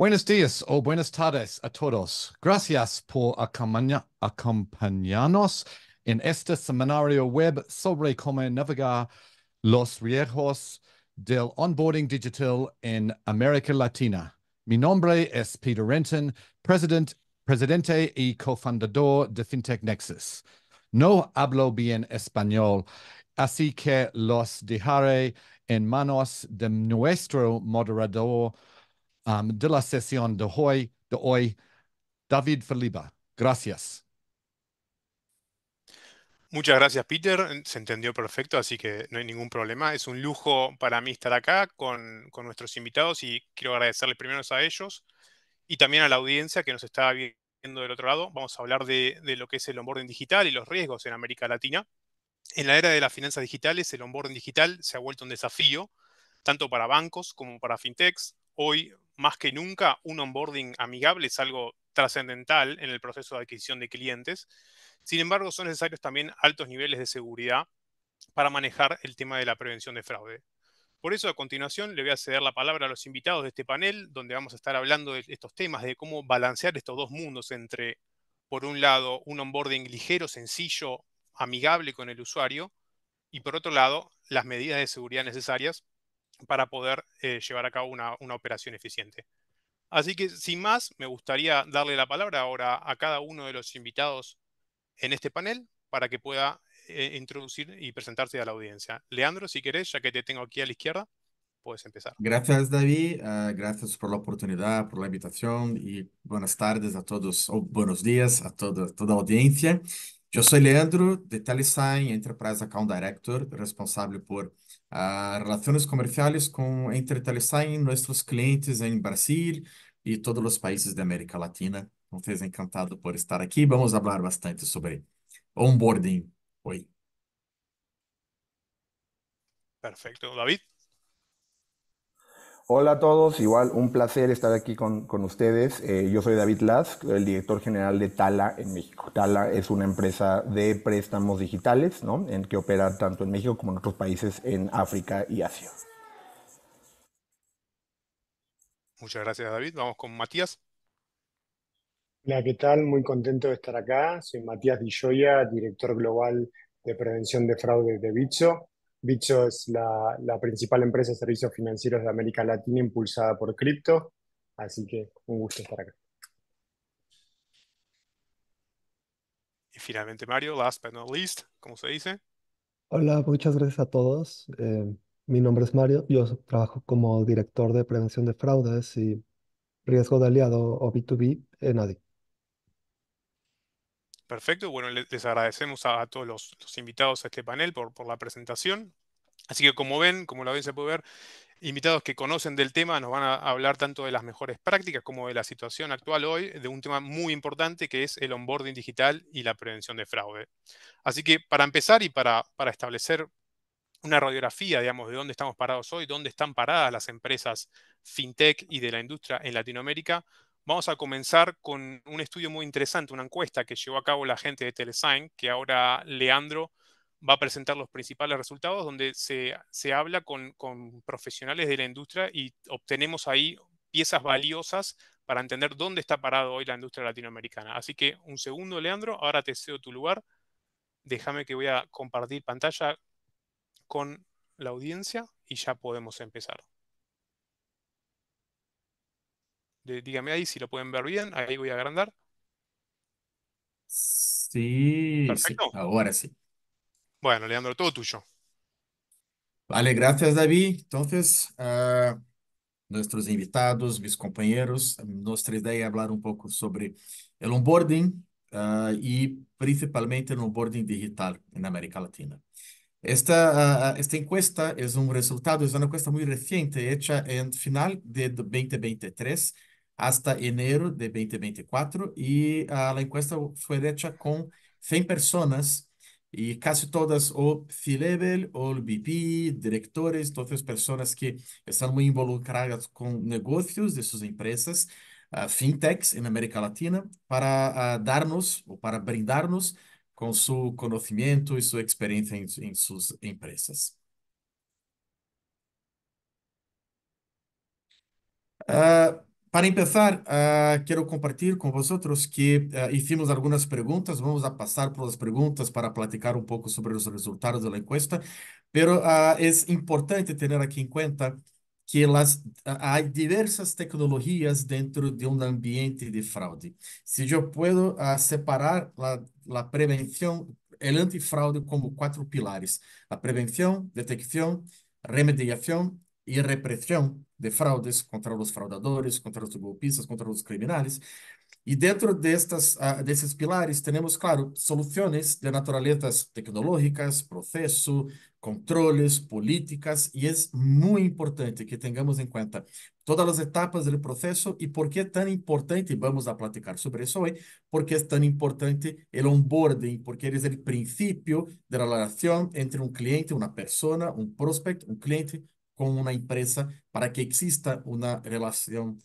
Buenos días o buenas tardes a todos. Gracias por acompañarnos en este seminario web sobre cómo navegar los riesgos del onboarding digital en América Latina. Mi nombre es Peter Renton, presidente y cofundador de FinTech Nexus. No hablo bien español, así que los dejaré en manos de nuestro moderador Um, de la sesión de hoy, de hoy David Feliba. Gracias. Muchas gracias, Peter. Se entendió perfecto, así que no hay ningún problema. Es un lujo para mí estar acá con, con nuestros invitados y quiero agradecerles primero a ellos y también a la audiencia que nos está viendo del otro lado. Vamos a hablar de, de lo que es el onboarding digital y los riesgos en América Latina. En la era de las finanzas digitales, el onboarding digital se ha vuelto un desafío, tanto para bancos como para fintechs. Hoy más que nunca, un onboarding amigable es algo trascendental en el proceso de adquisición de clientes. Sin embargo, son necesarios también altos niveles de seguridad para manejar el tema de la prevención de fraude. Por eso, a continuación, le voy a ceder la palabra a los invitados de este panel, donde vamos a estar hablando de estos temas, de cómo balancear estos dos mundos entre, por un lado, un onboarding ligero, sencillo, amigable con el usuario, y por otro lado, las medidas de seguridad necesarias para poder eh, llevar a cabo una, operación eficiente. Así que, sin más, me gustaría darle la palabra ahora a cada uno de los invitados en este panel para que pueda eh, introducir y presentarse a la audiencia. Leandro, si querés, ya que te tengo aquí a la izquierda, puedes empezar. Gracias, David. Ah, gracias por la oportunidad, por la invitación y buenas tardes a todos, o buenos días a toda, toda la audiencia. Eu sou Leandro, de Telesign Enterprise Account Director, responsável por ah, relações comerciais com entre Telesign nossos clientes em Brasil e todos os países da América Latina. Então, encantado por estar aqui. Vamos falar bastante sobre onboarding Oi. Perfeito. David. Hola a todos, igual un placer estar aquí con, ustedes. Eh, yo soy David Lask, el director general de Tala en México. Tala es una empresa de préstamos digitales ¿no? en que opera tanto en México como en otros países en África y Asia. Muchas gracias David. Vamos con Matías. Hola, ¿qué tal? Muy contento de estar acá. Soy Matías Dilloya, director global de prevención de fraudes de Bicho. Bicho es la, principal empresa de servicios financieros de América Latina impulsada por cripto, así que un gusto estar acá. Y finalmente Mario, last but not least, ¿cómo se dice? Hola, muchas gracias a todos. Eh, mi nombre es Mario, yo trabajo como director de prevención de fraudes y riesgo de aliado o B2B en ADIC. Perfecto, bueno, les agradecemos a, todos los, invitados a este panel por, la presentación. Así que como ven, como la se puede ver, invitados que conocen del tema nos van a hablar tanto de las mejores prácticas como de la situación actual hoy, de un tema muy importante que es el onboarding digital y la prevención de fraude. Así que para empezar y para, para establecer una radiografía, digamos, de dónde estamos parados hoy, dónde están paradas las empresas fintech y de la industria en Latinoamérica, Vamos a comenzar con un estudio muy interesante, una encuesta que llevó a cabo la gente de Telesign, que ahora Leandro va a presentar los principales resultados, donde se, habla con, profesionales de la industria y obtenemos ahí piezas valiosas para entender dónde está parado hoy la industria latinoamericana. Así que un segundo, Leandro, ahora te cedo tu lugar. Déjame que voy a compartir pantalla con la audiencia y ya podemos empezar dígame ahí si lo pueden ver bien. Ahí voy a agrandar. Sí, ahora sí. Bueno, Leandro, todo tuyo. Vale, gracias, David. Entonces, ah, nuestros invitados, mis compañeros, nuestra idea a hablar un poco sobre el onboarding ah, y principalmente el onboarding digital en América Latina. Esta, ah, esta encuesta es un resultado, es una encuesta muy reciente, hecha en final de 2023 hasta enero de 2024 y uh, la encuesta fue hecha con 100 personas y casi todas o C-Level o BP, VP, directores, entonces personas que están muy involucradas con negocios de sus empresas, uh, fintechs en América Latina, para uh, darnos o para brindarnos con su conocimiento y su experiencia en, en sus empresas. Uh, Para empezar, ah, quiero compartir con vosotros que ah, hicimos algunas preguntas. Vamos a pasar por las preguntas para platicar un poco sobre los resultados de la encuesta, pero ah, es importante tener aquí en cuenta que hay diversas tecnologías dentro de un ambiente de fraude. Si yo puedo separar la, la prevención, el antifraude como cuatro pilares, la prevención, detección, remediación y represión de fraudes contra los fraudadores, contra los golpistas, contra los criminales. Y dentro de, estas, ah, pilares tenemos, claro, soluciones de naturalezas tecnológicas, proceso, controles, políticas, y es muy importante que tengamos en cuenta todas las etapas del proceso y por qué tan importante, vamos a platicar sobre eso hoy, por qué es tan importante el onboarding, porque es el principio de la relación entre un cliente, una persona, un prospect, un cliente con una empresa para que exista una relación,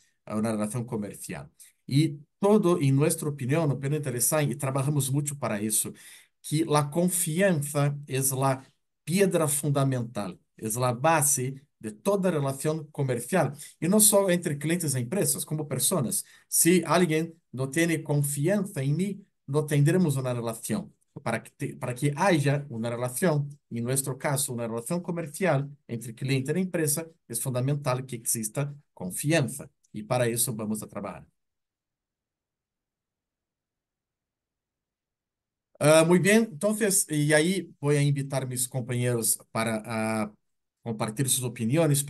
comercial. Y todo, en nuestra opinión, opinión interesante, y trabajamos mucho para eso, que la confianza es la piedra fundamental, es la base de toda relación comercial. Y no solo entre clientes e empresas, como personas. Si alguien no tiene confianza en mí, no tendremos una relación. para que, te, para que haja uma relação y en caso uma relação comercial entre cliente e empresa, é fundamental que exista confiança e para isso vamos a ah, muito Uh, então e aí vou invitar meus companheiros para uh, suas opiniões, opiniones,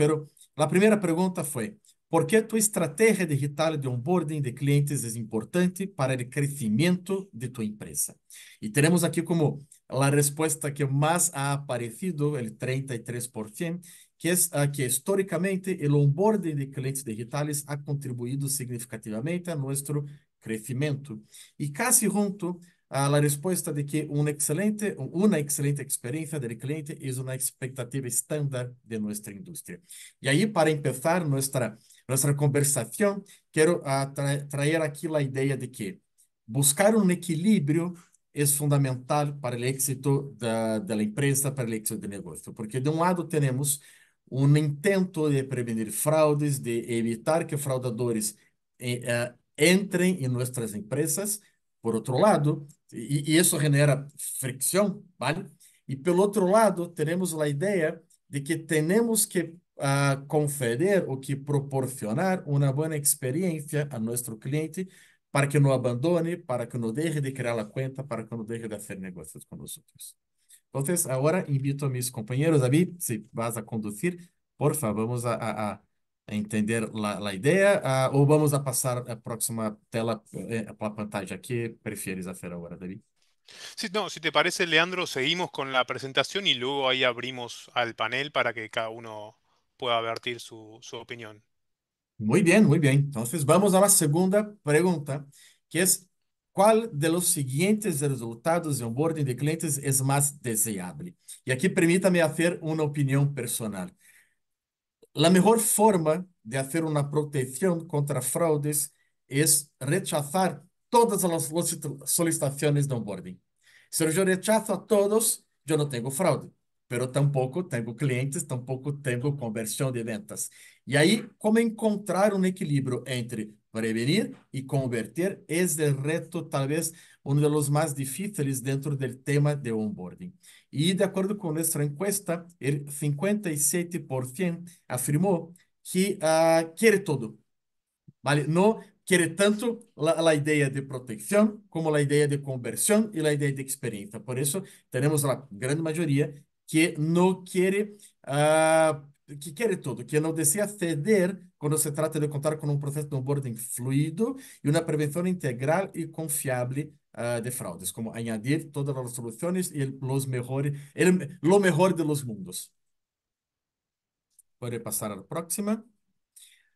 a primeira pergunta foi ¿Por qué tu estrategia digital de onboarding de clientes es importante para el crecimiento de tu empresa. Y e tenemos aquí como la respuesta que más ha aparecido, el 33%, que es que históricamente el onboarding de clientes digitales ha contribuido significativamente a nuestro crecimiento. Y e casi junto a la respuesta de que um excelente, una excelente experiencia del cliente es una expectativa estándar de nuestra industria. Y e ahí para empezar nuestra nossa conversação, quero ah, tra trazer aqui a ideia de que buscar um equilíbrio é fundamental para o êxito da, da empresa, para o êxito do negócio. Porque, de um lado, temos um intento de prevenir fraudes, de evitar que fraudadores eh, eh, entrem em nossas empresas, por outro lado, e, e isso genera fricção, vale? E pelo outro lado, temos a ideia de que temos que a conferir o que proporcionar una buena experiencia a nuestro cliente para que no abandone, para que no deje de crear la cuenta, para que no deje de hacer negocios con nosotros. Entonces, ahora invito a mis compañeros, David, si vas a conducir, por favor, vamos a, a, entender la, idea o vamos a pasar a próxima tela, eh, a la pantalla. ¿Qué prefieres hacer ahora, David? Sí, no, si te parece, Leandro, seguimos con la presentación y luego ahí abrimos al panel para que cada uno pueda advertir su, su opinión. Muy bien, muy bien. Entonces vamos a la segunda pregunta, que es, ¿cuál de los siguientes resultados de onboarding de clientes es más deseable? Y aquí permítame hacer una opinión personal. La mejor forma de hacer una protección contra fraudes es rechazar todas las solicitaciones de onboarding. Si yo rechazo a todos, yo no tengo fraude pero tampoco tengo clientes, tampoco tengo conversión de ventas. Y ahí, cómo encontrar un equilibrio entre prevenir y convertir es el reto, tal vez uno de los más difíciles dentro del tema de onboarding. Y de acuerdo con nuestra encuesta, el 57% afirmó que ah, quiere todo. ¿Vale? No quiere tanto la, idea de protección como la idea de conversión y la idea de experiencia. Por eso tenemos la gran mayoría que não quer uh, ah, que quiere tudo, que não deseja ceder quando se trata de contar com um processo de onboarding fluido e uma prevenção integral e confiável uh, ah, de fraudes, como añadir todas as soluções e os melhores, el, o melhor de los mundos. Pode passar a próxima.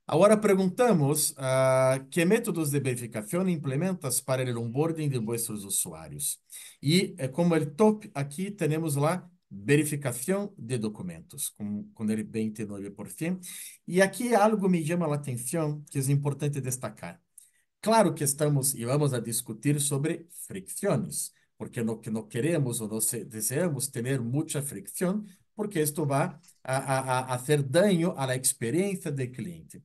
Agora perguntamos uh, ah, que métodos de verificação implementas para o onboarding de vossos usuários. E eh, como o top, aqui temos lá verificación de documentos, con, con el 29%. Y aquí algo me llama la atención que es importante destacar. Claro que estamos y e vamos a discutir sobre fricciones, porque no, que no queremos o no deseamos tener mucha fricción, porque esto va a, a, a hacer daño a la experiencia del cliente.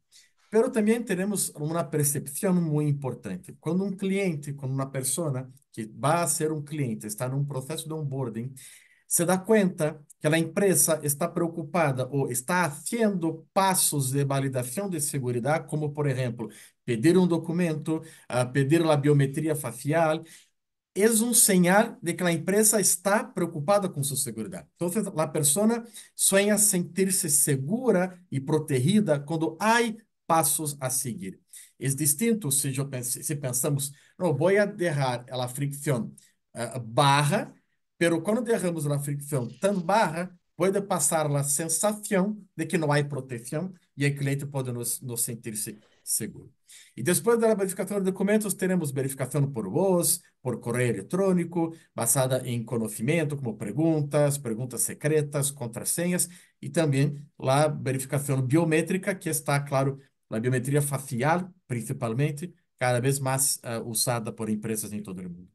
Pero también tenemos una percepción muy importante. Cuando un cliente, cuando una persona que va a ser un cliente, está en un proceso de onboarding, se dá conta que a empresa está preocupada ou está fazendo passos de validação de segurança, como, por exemplo, pedir um documento, uh, pedir a biometria facial, é um sinal de que a empresa está preocupada com sua segurança. Então, a pessoa sonha sentir-se segura e protegida quando há passos a seguir. É distinto se, eu pense, se pensamos, não, vou a deixar a fricção uh, ah, barra Pero quando derramos uma fricção tão barra, pode passar a sensação de que não há proteção e é o cliente pode nos, nos sentir-se seguro. E depois da verificação de documentos, teremos verificação por voz, por correio eletrônico, baseada em conhecimento, como perguntas, perguntas secretas, contrasenhas e também a verificação biométrica, que está, claro, a biometria facial, principalmente, cada vez mais uh, usada por empresas em todo o mundo.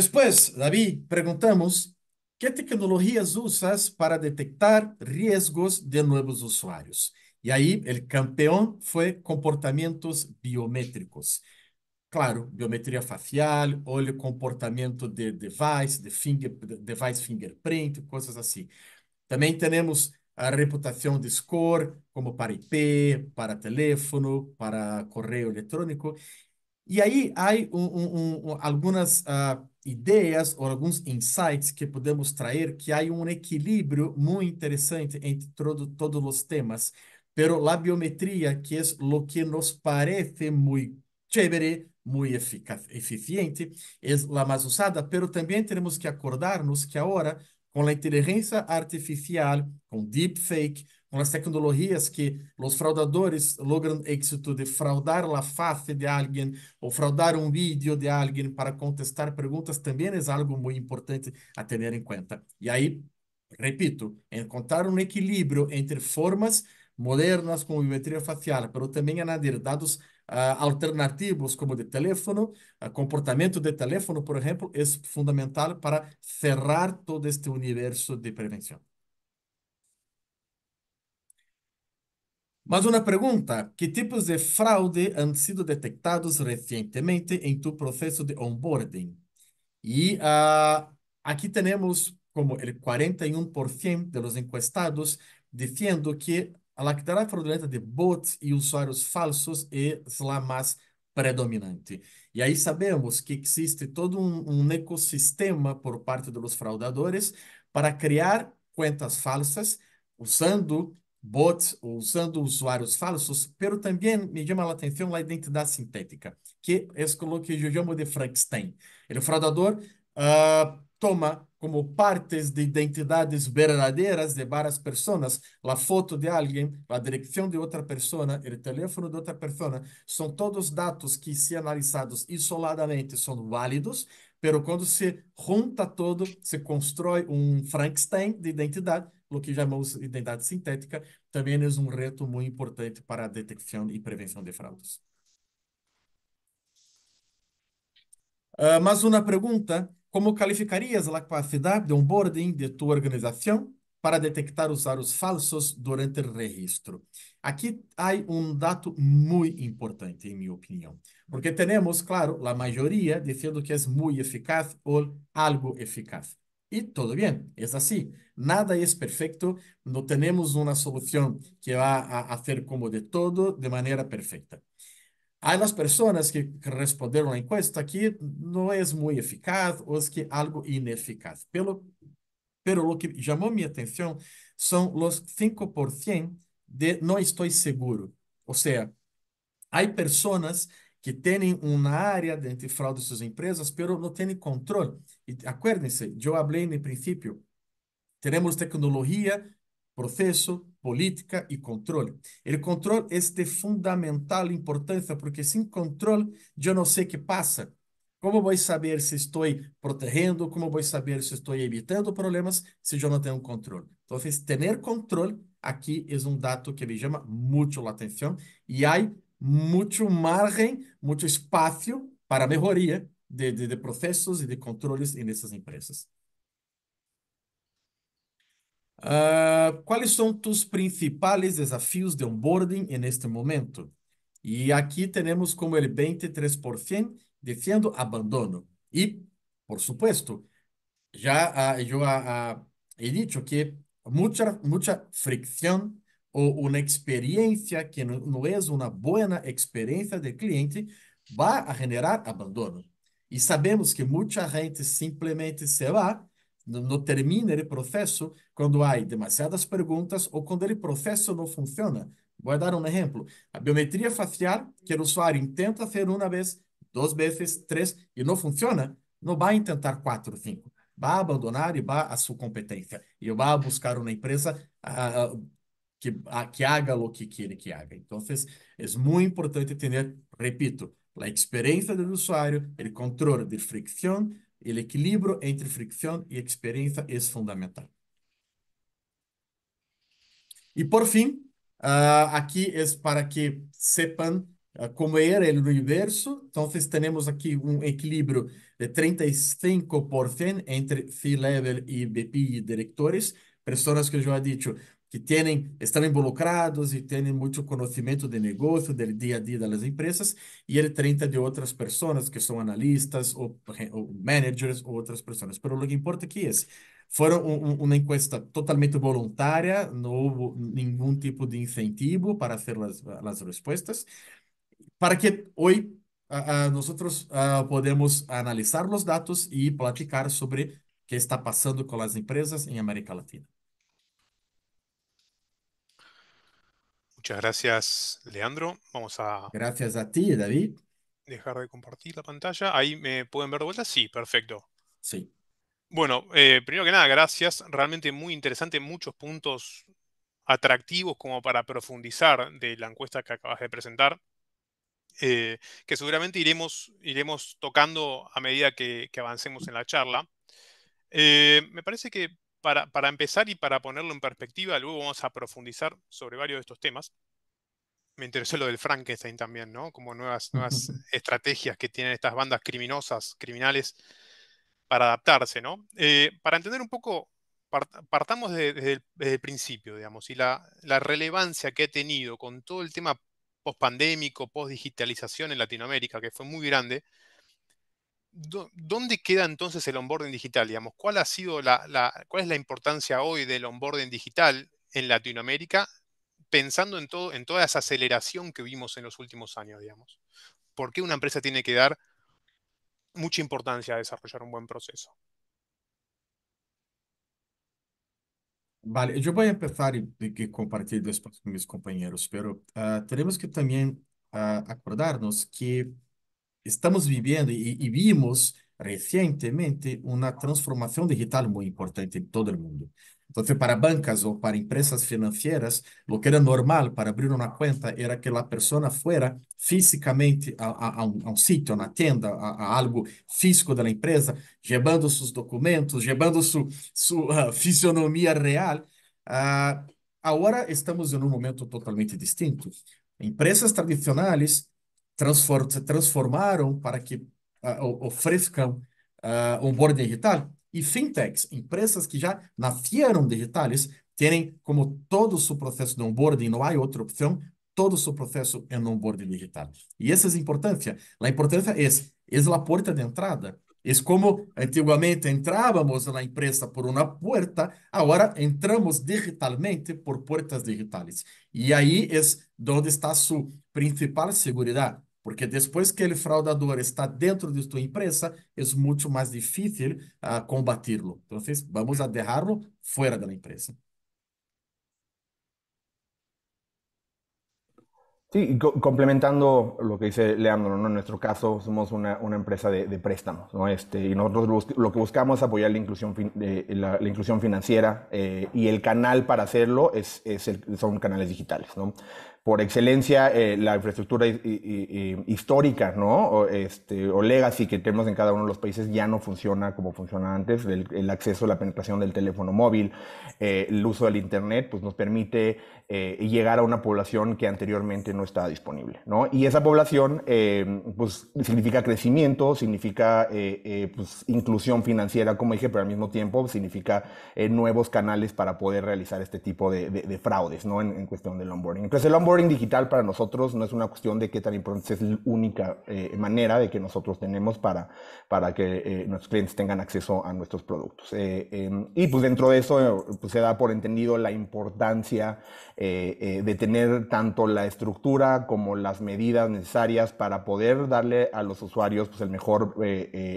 depois Davi perguntamos que tecnologias usas para detectar riscos de novos usuários E aí, o campeão foi comportamentos biométricos. Claro, biometria facial, olho comportamento de device, de finger, device fingerprint, coisas assim. Também temos a reputação de score, como para IP, para telefone, para correio eletrônico. E aí, há um, um, um, algumas uh, ah, ideias ou alguns insights que podemos trazer que há um equilíbrio muito interessante entre todo, todos os temas. Pero a biometria, que é o que nos parece muito chévere, muito eficaz, eficiente, é a mais usada, pero também temos que acordarmos que agora, com a inteligência artificial, com deepfake, as tecnologias que os fraudadores logram éxito de fraudar a face de alguém ou fraudar um vídeo de alguém para contestar perguntas também é algo muito importante a ter em conta e aí repito, encontrar um equilíbrio entre formas modernas como biometria facial, mas também anadir dados uh, ah, alternativos como de teléfono, uh, ah, comportamento de teléfono, por exemplo é fundamental para cerrar todo este universo de prevenção Mais uma pergunta: Que tipos de fraude han sido detectados recientemente em tu processo de onboarding? E uh, temos como el 41% de los encuestados dizendo que a actividad fraudulenta de bots e usuários falsos é a mais predominante. E aí sabemos que existe todo um, um, ecossistema por parte dos fraudadores para criar contas falsas usando bots, usando usuários falsos, pero también me chama a atenção a identidade sintética, que é o que eu chamo de Frankenstein. É o fraudador uh, ah, toma como partes de identidades verdadeiras de várias pessoas, a foto de alguém, a direção de outra pessoa, o telefone de outra pessoa, são todos dados que, se analisados isoladamente, são válidos, pero quando se junta todo, se constrói um Frankenstein de identidade o que chamamos de identidade sintética, também é um reto muito importante para a detecção e prevenção de fraudes. Uh, mais uma pergunta: como calificarias a capacidade de onboarding de tua organização para detectar os falsos durante o registro? Aqui há um dado muito importante, em minha opinião, porque temos, claro, a maioria dizendo que é muito eficaz ou algo eficaz y todo bien. Es é así. Assim. Nada es é perfecto. No tenemos una solución que va a hacer como de todo de manera perfecta. Hay las personas que respondieron la encuesta que no es muy eficaz o es que é algo ineficaz. Pero, pero lo que llamó mi atención son los 5% de no estoy seguro. O sea, hay personas que têm uma área de antifraude em suas empresas, pero não têm controle. Y acuérdense, yo hablé en el principio, tenemos tecnología, proceso, política y control. El control es de fundamental importancia porque sin control yo no sé qué pasa. ¿Cómo voy a saber si estoy protegiendo? ¿Cómo voy a saber si estoy evitando problemas si yo no tengo control? Entonces, tener control aquí es un dato que me llama mucho la atención y hay mucho margen, mucho espacio para mejoría de, procesos y de controles en esas empresas. Ah, ¿Cuáles son tus principales desafíos de onboarding en este momento? Y aquí tenemos como el 23% diciendo abandono. Y, por supuesto, ya ah, yo ah, he dicho que mucha, mucha fricción o una experiencia que no, no es una buena experiencia del cliente va a generar abandono. E sabemos que muita gente simplesmente se lá, não termina o processo quando há demasiadas perguntas ou quando o processo não funciona. Vou dar um exemplo. A biometria facial, que o usuário tenta fazer uma vez, duas vezes, três, e não funciona, não vai tentar quatro, cinco. Vai abandonar e vai a sua competência. E vai buscar uma empresa ah, que, a ah, que haga o que quer que haga. Então, é muito importante ter, repito, a experiência do usuário, o controle de fricção, o equilíbrio entre fricção e experiência é fundamental. E por fim, uh, aqui é para que sepam uh, ah, como era é o universo. Então, temos aqui um equilíbrio de 35% entre C-level e BPI diretores, pessoas que eu já disse que están involucrados y tienen mucho conocimiento de negocio, del día a día de las empresas, y el 30 de otras personas que son analistas o managers o otras personas. Pero lo que importa aquí es fueron una encuesta totalmente voluntaria, no hubo ningún tipo de incentivo para hacer las respuestas, para que hoy nosotros podamos analizar podemos datos y platicar sobre qué está pasando con las empresas en América Latina. Muchas gracias, Leandro. Vamos a... Gracias a ti, David. Dejar de compartir la pantalla. Ahí me pueden ver de vuelta. Sí, perfecto. Sí. Bueno, eh, primero que nada, gracias. Realmente muy interesante, muchos puntos atractivos como para profundizar de la encuesta que acabas de presentar, eh, que seguramente iremos, iremos tocando a medida que, avancemos en la charla. Eh, me parece que para, empezar y para ponerlo en perspectiva, luego vamos a profundizar sobre varios de estos temas me interesó lo del Frankenstein también, ¿no? Como nuevas, nuevas estrategias que tienen estas bandas criminosas, criminales, para adaptarse, ¿no? Eh, para entender un poco, partamos desde el, principio, digamos, y la, la, relevancia que ha tenido con todo el tema post-pandémico, post-digitalización en Latinoamérica, que fue muy grande, ¿dónde queda entonces el onboarding digital? Digamos, ¿cuál, ha sido la, ¿Cuál es la importancia hoy del onboarding digital en Latinoamérica, pensando en, todo, en toda esa aceleración que vimos en los últimos años, digamos? ¿Por qué una empresa tiene que dar mucha importancia a desarrollar un buen proceso? Vale, yo voy a empezar y, compartir después con mis compañeros, pero ah, tenemos que también ah, acordarnos que estamos viviendo e vimos recientemente uma transformação digital muito importante em todo o mundo. Então, para bancas ou para empresas financeiras, o que era normal para abrir uma conta era que fuera a, a, a, fisicamente a um sítio, a uma tenda, a, algo físico da empresa, llevando seus documentos, levando sua su uh, fisionomía real. Uh, estamos em um momento totalmente distinto. Empresas tradicionais transform, se transformaram para que uh, ah, ofereçam uh, ah, onboarding digital. E fintechs, empresas que já nasceram digitais, têm como todo o seu processo de onboarding, não há outra opção, todo o seu processo é no onboarding digital. E essa é a importância. A importância é, é a porta de entrada. É como antigamente entrávamos na empresa por uma porta, agora entramos digitalmente por portas digitais. E aí é onde está sua principal segurança, Porque después que el fraudador está dentro de tu empresa, es mucho más difícil ah, combatirlo. Entonces, vamos a dejarlo fuera de la empresa. Sí, complementando lo que dice Leandro, en nuestro caso somos una, empresa de, préstamos, ¿no? Este, y nosotros lo, que buscamos es apoyar la inclusión, inclusión financiera eh, y el canal para hacerlo es, son canales digitales, ¿no? por excelencia eh, la infraestructura histórica, ¿no? O, este, o legacy que tenemos en cada uno de los países ya no funciona como funcionaba antes. El, acceso, la penetración del teléfono móvil, eh, el uso del internet, pues nos permite eh, llegar a una población que anteriormente no estaba disponible, ¿no? Y esa población, pues significa crecimiento, significa pues, inclusión financiera, como dije, pero al mismo tiempo significa nuevos canales para poder realizar este tipo de, fraudes, ¿no? En, en, cuestión del onboarding. Entonces el onboarding digital para nosotros no es una cuestión de qué tan importante es la única eh, manera de que nosotros tenemos para, para que eh, nuestros clientes tengan acceso a nuestros productos. Eh, em, y pues dentro de eso pues se da por entendido la importancia de tener tanto la estructura como las medidas necesarias para poder darle a los usuarios pues, el mejor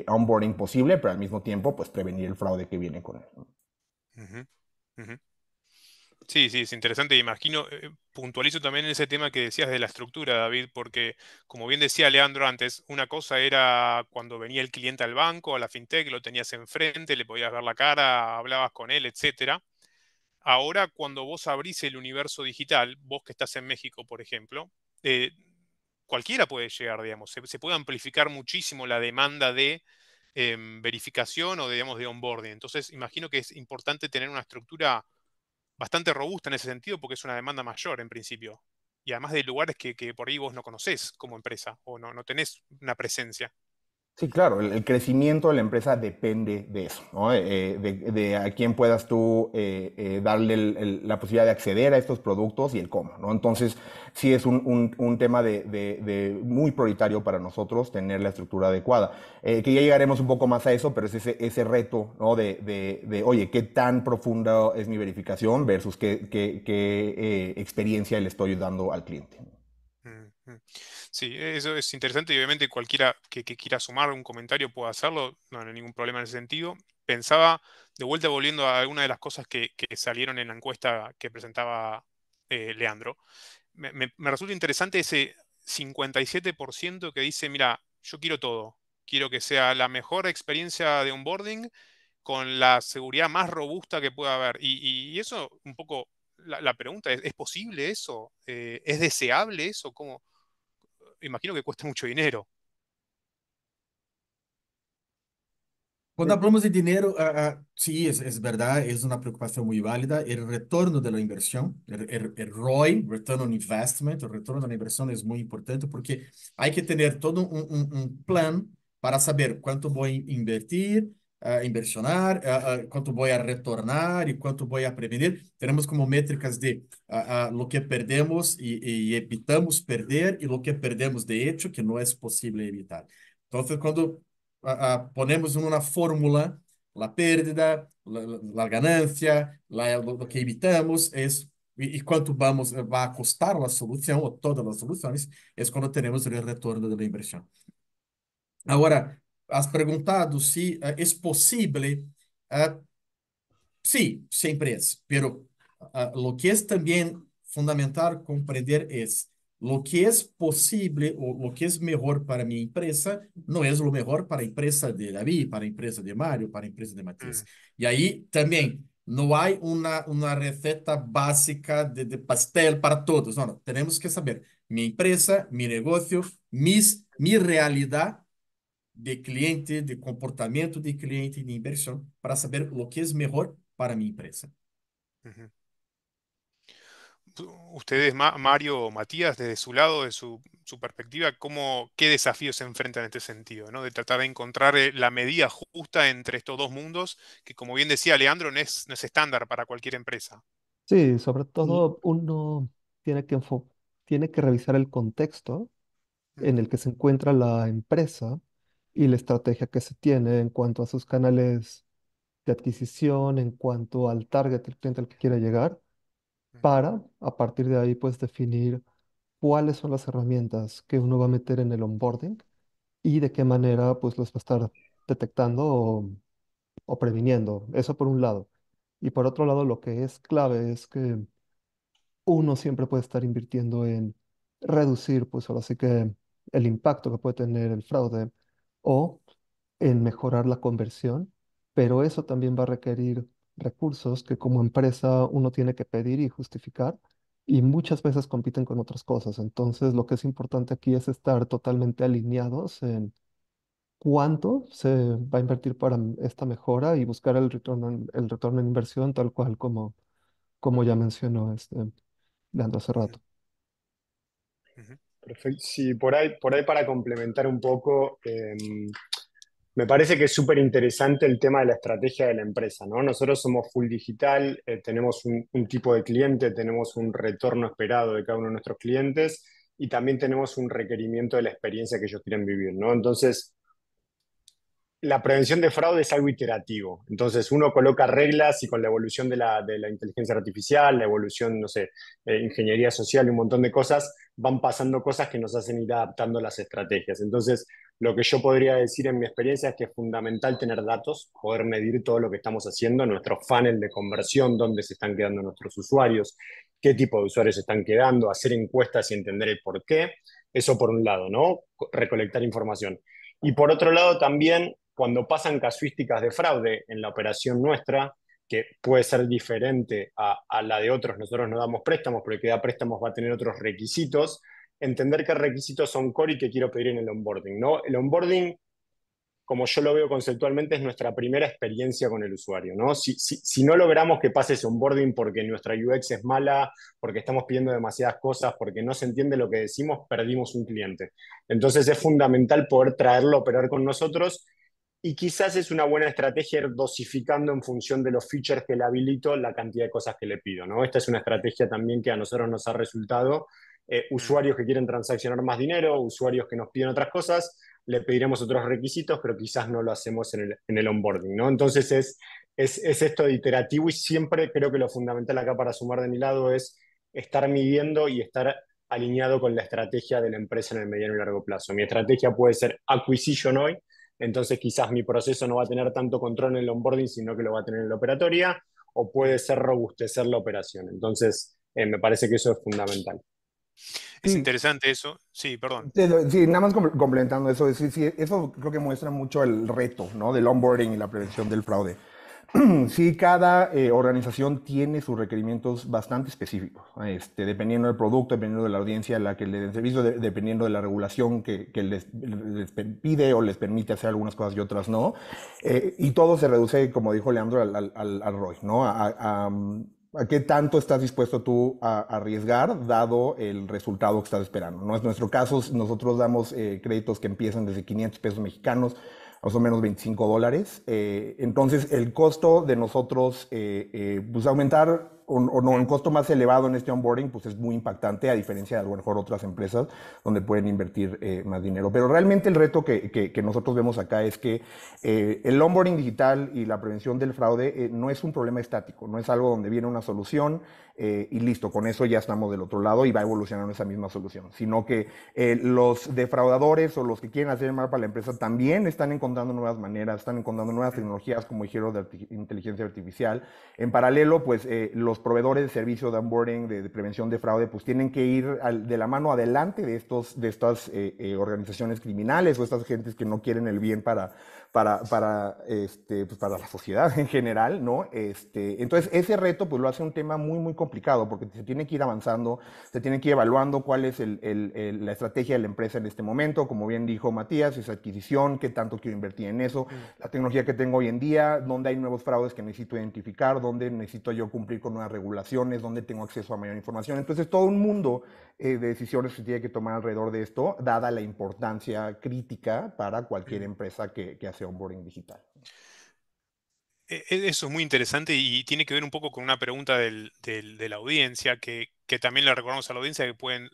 onboarding posible, pero al mismo tiempo pues prevenir el fraude que viene con él. Sí, sí, es interesante. y Imagino, eh, puntualizo también en ese tema que decías de la estructura, David, porque como bien decía Leandro antes, una cosa era cuando venía el cliente al banco, a la fintech, lo tenías enfrente, le podías ver la cara, hablabas con él, etc. Ahora, cuando vos abrís el universo digital, vos que estás en México, por ejemplo, eh, cualquiera puede llegar, digamos, se, puede amplificar muchísimo la demanda de em, verificación o, digamos, de onboarding. Entonces, imagino que es importante tener una estructura bastante robusta en ese sentido porque es una demanda mayor en principio. Y además de lugares que, por ahí vos no conocés como empresa o no, no tenés una presencia. Sí, claro, el, crecimiento de la empresa depende de eso, eh, eh, de, a quién puedas tú eh, darle la posibilidad de acceder a estos productos y el cómo. ¿no? Entonces, sí es un, tema de, muy prioritario para nosotros tener la estructura adecuada. que ya llegaremos un poco más a eso, pero es ese, ese reto ¿no? de, oye, qué tan profunda es mi verificación versus qué, qué, qué experiencia le estoy dando al cliente. Sí. Sí, e, eso es interesante y obviamente cualquiera que, quiera sumar un comentario puede hacerlo, no, hay ningún problema en ese sentido. Pensaba, de vuelta volviendo a alguna de las cosas que, salieron en la encuesta que presentaba eh, Leandro, me, resulta interesante ese 57% que dice, mira, yo quiero todo, quiero que sea la mejor experiencia de onboarding con la seguridad más robusta que pueda haber. Y, eso, un poco, la, pregunta es, ¿es posible eso? Eh, ¿Es deseable eso? ¿Cómo, imagino que cuesta mucho dinero. Cuando hablamos de dinero, ah, ah, sí, es, es, verdad, es una preocupación muy válida. El retorno de la inversión, el, el, ROI, Return on Investment, el retorno de la inversión es muy importante porque hay que tener todo un, un plan para saber cuánto voy a invertir, inversionar, quanto voy a retornar e quanto voy a prevenir. Teremos como métricas de lo que perdemos e, e evitamos perder e lo que perdemos de hecho, que não é possível evitar. Então, quando ponemos uma fórmula, a perda, a ganância, o que evitamos, é e, quanto vamos vai custar a solução ou todas as soluções, é quando teremos o retorno da inversão. Agora, has perguntado se uh, possível, eh, sim, uh, sí, siempre es, pero uh, que é também fundamental compreender é o que é possível ou o que é melhor para minha empresa Não é o melhor para a empresa de Davi, para a empresa de Mario, para a empresa de Matias. Hum. E aí também não há uma uma receita receta básica de, de, pastel para todos. Não, no, temos que saber minha empresa, meu negocio, mis, realidade de cliente, de comportamiento de cliente, de inversión, para saber lo que es mejor para mi empresa. Ustedes, Mario, Matías, desde su lado, de su, perspectiva, ¿cómo, ¿qué desafíos se enfrentan en este sentido? ¿no? De tratar de encontrar eh, la medida justa entre estos dos mundos, que como bien decía Leandro, no es, no es estándar para cualquier empresa. Sí, sobre todo uno tiene que, tiene que revisar el contexto en el que se encuentra la empresa y la estrategia que se tiene en cuanto a sus canales de adquisición, en cuanto al target, el cliente al que quiere llegar, para a partir de ahí pues definir cuáles son las herramientas que uno va a meter en el onboarding y de qué manera pues los va a estar detectando o, previniendo. Eso por un lado. Y por otro lado, lo que es clave es que uno siempre puede estar invirtiendo en reducir, pues ahora sí que el impacto que puede tener el fraude o en mejorar la conversión, pero eso también va a requerir recursos que como empresa uno tiene que pedir y justificar y muchas veces compiten con otras cosas. Entonces, lo que es importante aquí es estar totalmente alineados en cuánto se va a invertir para esta mejora y buscar el retorno, el retorno en inversión tal cual como, como ya mencionó este Leandro hace rato. Perfecto. Sí, por ahí, por ahí para complementar un poco, em, me parece que es súper interesante el tema de la estrategia de la empresa, ¿no? Nosotros somos full digital, eh, tenemos un, un, tipo de cliente, tenemos un retorno esperado de cada uno de nuestros clientes y también tenemos un requerimiento de la experiencia que ellos quieren vivir, ¿no? Entonces, la prevención de fraude es algo iterativo. Entonces, uno coloca reglas y con la evolución de la, inteligencia artificial, la evolución, no sé, eh, ingeniería social y un montón de cosas, van pasando cosas que nos hacen ir adaptando las estrategias. Entonces, lo que yo podría decir en mi experiencia es que es fundamental tener datos, poder medir todo lo que estamos haciendo, nuestro funnel de conversión, dónde se están quedando nuestros usuarios, qué tipo de usuarios se están quedando, hacer encuestas y entender el por qué. Eso por un lado, ¿no? Recolectar información. Y por otro lado, también cuando pasan casuísticas de fraude en la operación nuestra, que puede ser diferente a, la de otros, nosotros no damos préstamos, pero el que da préstamos va a tener otros requisitos, entender qué requisitos son core y qué quiero pedir en el onboarding. ¿no? El onboarding, como yo lo veo conceptualmente, es nuestra primera experiencia con el usuario. ¿no? Si, no logramos que pase ese onboarding porque nuestra UX es mala, porque estamos pidiendo demasiadas cosas, porque no se entiende lo que decimos, perdimos un cliente. Entonces es fundamental poder traerlo, a operar con nosotros y quizás es una buena estrategia ir dosificando en función de los features que le habilito la cantidad de cosas que le pido. ¿no? Esta es una estrategia también que a nosotros nos ha resultado. Eh, mm. usuarios que quieren transaccionar más dinero, usuarios que nos piden otras cosas, le pediremos otros requisitos, pero quizás no lo hacemos en el, en el onboarding. ¿no? Entonces es, es, es esto de iterativo y siempre creo que lo fundamental acá para sumar de mi lado es estar midiendo y estar alineado con la estrategia de la empresa en el mediano y largo plazo. Mi estrategia puede ser acquisition hoy, entonces quizás mi proceso no va a tener tanto control en el onboarding, sino que lo va a tener en la operatoria, o puede ser robustecer la operación. Entonces, eh, me parece que eso es fundamental. Es interesante eso. Sí, perdón. Sí, nada más complementando eso, eso creo que muestra mucho el reto ¿no? del onboarding y la prevención del fraude. sí, cada eh, organización tiene sus requerimientos bastante específicos, este, dependiendo del producto, dependiendo de la audiencia a la que le den servicio, dependiendo de la regulación que, les, pide o les permite hacer algunas cosas y otras no. Eh, y todo se reduce, como dijo Leandro, al, al, ROI, ¿no? A, qué tanto estás dispuesto tú a, arriesgar dado el resultado que estás esperando. ¿no? es nuestro caso, nosotros damos eh, créditos que empiezan desde 500 pesos mexicanos más o menos 25 dólares. Eh, entonces, el costo de nosotros, eh, eh, pues aumentar o, no, un costo más elevado en este onboarding, pues es muy impactante, a diferencia de a lo mejor otras empresas donde pueden invertir más dinero. Pero realmente el reto que, que nosotros vemos acá es que el onboarding digital y la prevención del fraude no es un problema estático, no es algo donde viene una solución, eh, y listo, con eso ya estamos del otro lado y va evolucionando esa misma solución, sino que eh, los defraudadores o los que quieren hacer mal para la empresa también están encontrando nuevas maneras, están encontrando nuevas tecnologías, como dijeron, de inteligencia artificial. En paralelo, pues eh, los proveedores de servicio de onboarding, de, prevención de fraude, pues tienen que ir de la mano adelante de, estos, de estas organizaciones criminales o estas gentes que no quieren el bien para para, este, pues, para, la sociedad en general, ¿no? Este, entonces, ese reto pues lo hace un tema muy, muy complicado porque se tiene que ir avanzando, se tiene que ir evaluando cuál es el, la estrategia de la empresa en este momento, como bien dijo Matías, esa adquisición, qué tanto quiero invertir en eso, mm. la tecnología que tengo hoy en día, dónde hay nuevos fraudes que necesito identificar, dónde necesito yo cumplir con nuevas regulaciones, dónde tengo acceso a mayor información. Entonces, todo un mundo eh, decisiones se tiene que tomar alrededor de esto, dada la importancia crítica para cualquier empresa que, que hace onboarding digital. E, e, eso es muy interesante y tiene que ver un poco con una pregunta del, de la audiencia, que, que, también le recordamos a la audiencia que pueden,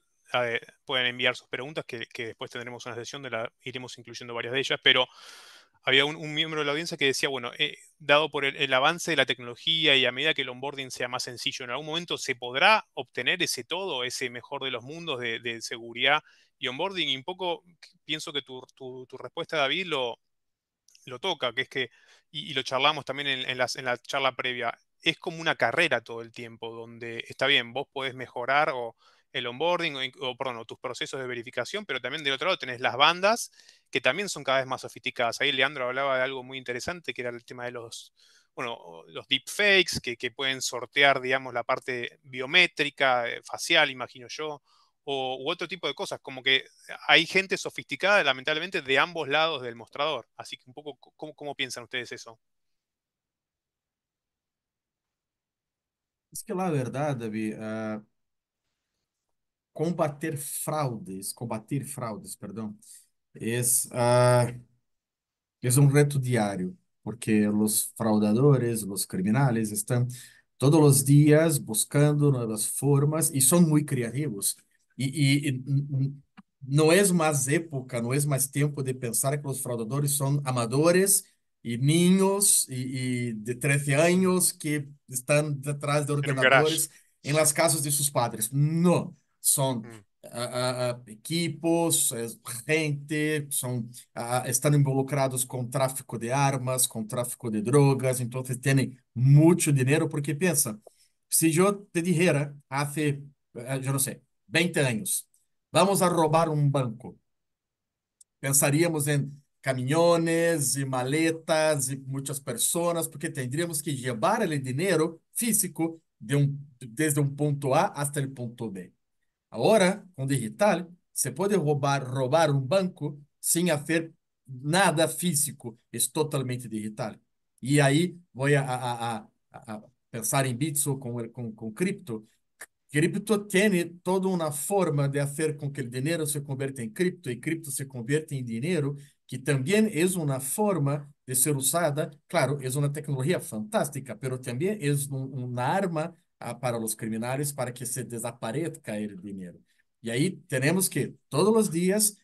pueden enviar sus preguntas, que, que, después tendremos una sesión de la, iremos incluyendo varias de ellas, pero había un, miembro de la audiencia que decía, bueno, eh, dado por el, avance de la tecnología y a medida que el onboarding sea más sencillo, ¿en algún momento se podrá obtener ese todo, ese mejor de los mundos de, seguridad y onboarding? Y un poco pienso que tu, respuesta, David, lo, lo toca, que es que, y, lo charlamos también en, en la charla previa, es como una carrera todo el tiempo, donde está bien, vos podés mejorar o el onboarding, o, perdón, tus procesos de verificación, pero también del otro lado tenés las bandas, que también son cada vez más sofisticadas. Ahí Leandro hablaba de algo muy interesante, que era el tema de los, bueno, los deepfakes, que, que pueden sortear, digamos, la parte biométrica, eh, facial, imagino yo, o, u otro tipo de cosas. Como que hay gente sofisticada, lamentablemente, de ambos lados del mostrador. Así que un poco, ¿cómo, piensan ustedes eso? Es que la verdad, David, ah, combater fraudes, combater fraudes, perdão, é, uh, é um reto diário, porque os fraudadores, os criminais estão todos os dias buscando novas formas e são muito criativos. E, e, e não é mais época, não é mais tempo de pensar que os fraudadores são amadores e niños e, e, de 13 anos que estão detrás de ordenadores em las casas de seus padres. Não são uh, equipos, é, gente, são, estão involucrados com tráfico de armas, com tráfico de drogas, então têm muito dinheiro, porque pensa, se eu te dijera, né, há, eh, eu não sei, 20 anos, vamos a roubar um banco, pensaríamos em caminhões e maletas e muitas pessoas, porque teríamos que levar o dinheiro físico de um, desde um ponto A até o ponto B. Agora, com digital, se pode roubar, roubar um banco sem fazer nada físico. É totalmente digital. E aí, vou a, a, a, a pensar em bits ou com, com, com cripto. Cripto tem toda uma forma de fazer com que o dinheiro se converta em cripto e cripto se converte em dinheiro, que também é uma forma de ser usada. Claro, é uma tecnologia fantástica, mas também é uma arma para os criminais para que se desapareça o dinheiro. E aí temos que, todos os dias,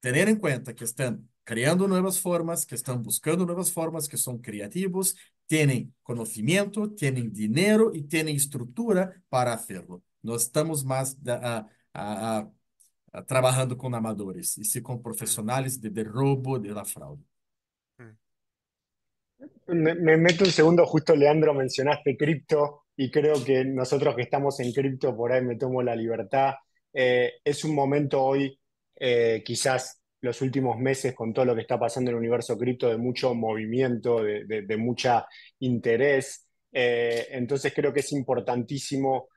ter em conta que estão criando novas formas, que estão buscando novas formas, que são criativos, têm conhecimento, têm dinheiro e têm estrutura para fazê-lo. Nós estamos mais a, a, a, trabalhando com amadores e se com profissionais de, de de la fraude. Mm. Me, me meto un segundo, justo Leandro mencionaste cripto y creo que nosotros que estamos en cripto, por ahí me tomo la libertad, eh, es un momento hoy, eh, quizás los últimos meses con todo lo que está pasando en el universo cripto, de mucho movimiento, de, mucho mucha interés. Eh, entonces creo que es importantísimo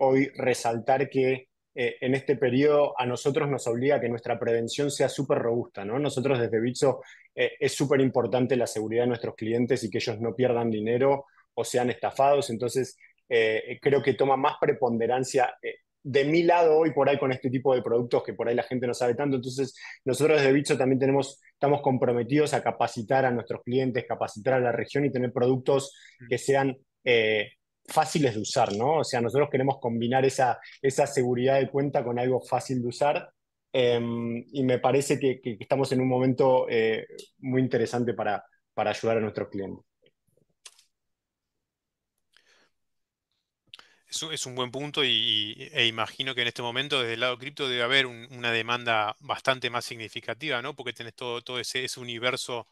hoy resaltar que en este periodo a nosotros nos obliga a que nuestra prevención sea súper robusta, Nosotros desde Bitso es súper importante la seguridad de nuestros clientes y que ellos no pierdan dinero o sean estafados. Entonces, eh, creo que toma más preponderancia eh, de mi lado hoy por ahí con este tipo de productos que por ahí la gente no sabe tanto. Entonces, nosotros desde Bicho también tenemos, estamos comprometidos a capacitar a nuestros clientes, capacitar a la región y tener productos que sean eh, fáciles de usar, ¿no? O sea, nosotros queremos combinar esa, esa seguridad de cuenta con algo fácil de usar. Em, y me parece que, estamos en un momento muy interesante para, para ayudar a nuestros clientes. es un buen punto y, e imagino que en este momento desde el lado cripto debe haber una demanda bastante más significativa, ¿no? Porque tenés todo, todo ese, universo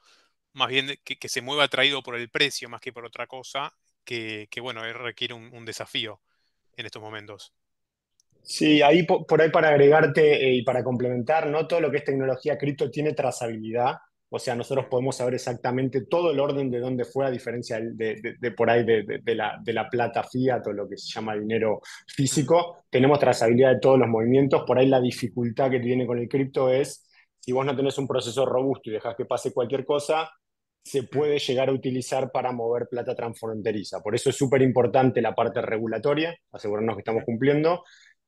más bien que, se mueve atraído por el precio más que por otra cosa, que, bueno, eh, requiere un, desafío en estos momentos. Sí, ahí por, por ahí para agregarte eh, y para complementar, ¿no? Todo lo que es tecnología cripto tiene trazabilidad o sea, nosotros podemos saber exactamente todo el orden de dónde fue, a diferencia de, por ahí de, la, de la plata fiat o lo que se llama dinero físico. Tenemos trazabilidad de todos los movimientos. Por ahí la dificultad que tiene con el cripto es, si vos no tenés un proceso robusto y dejas que pase cualquier cosa, se puede llegar a utilizar para mover plata transfronteriza. Por eso es súper importante la parte regulatoria, asegurarnos que estamos cumpliendo,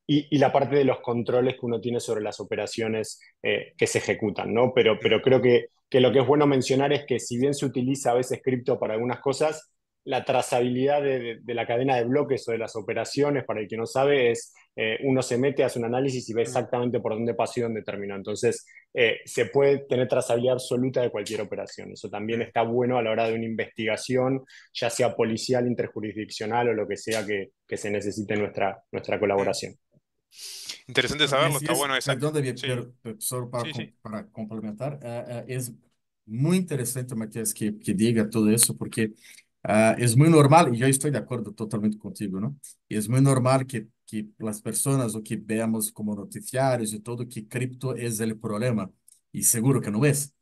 y, la parte de los controles que uno tiene sobre las operaciones eh, que se ejecutan, ¿no? Pero, pero creo que, lo que es bueno mencionar es que si bien se utiliza a veces cripto para algunas cosas, la trazabilidad de, la cadena de bloques o de las operaciones, para el que no sabe, es eh, uno se mete, hace un análisis y ve mm. exactamente por dónde pasó y dónde terminó. Entonces, eh, se puede tener trazabilidad absoluta de cualquier operación. Eso también mm. está bueno a la hora de una investigación, ya sea policial, interjurisdiccional o lo que sea que, que se necesite nuestra, nuestra colaboración. Interesante saberlo, está bueno esa. Perdón, para, complementar, ah, ah, es muy interesante, Matías, que, que diga todo eso, porque ah, es muy normal, y yo estoy de acuerdo totalmente contigo, ¿no? Es muy normal que, que las personas o que veamos como noticiarios y todo, que cripto es el problema. Y seguro que no es.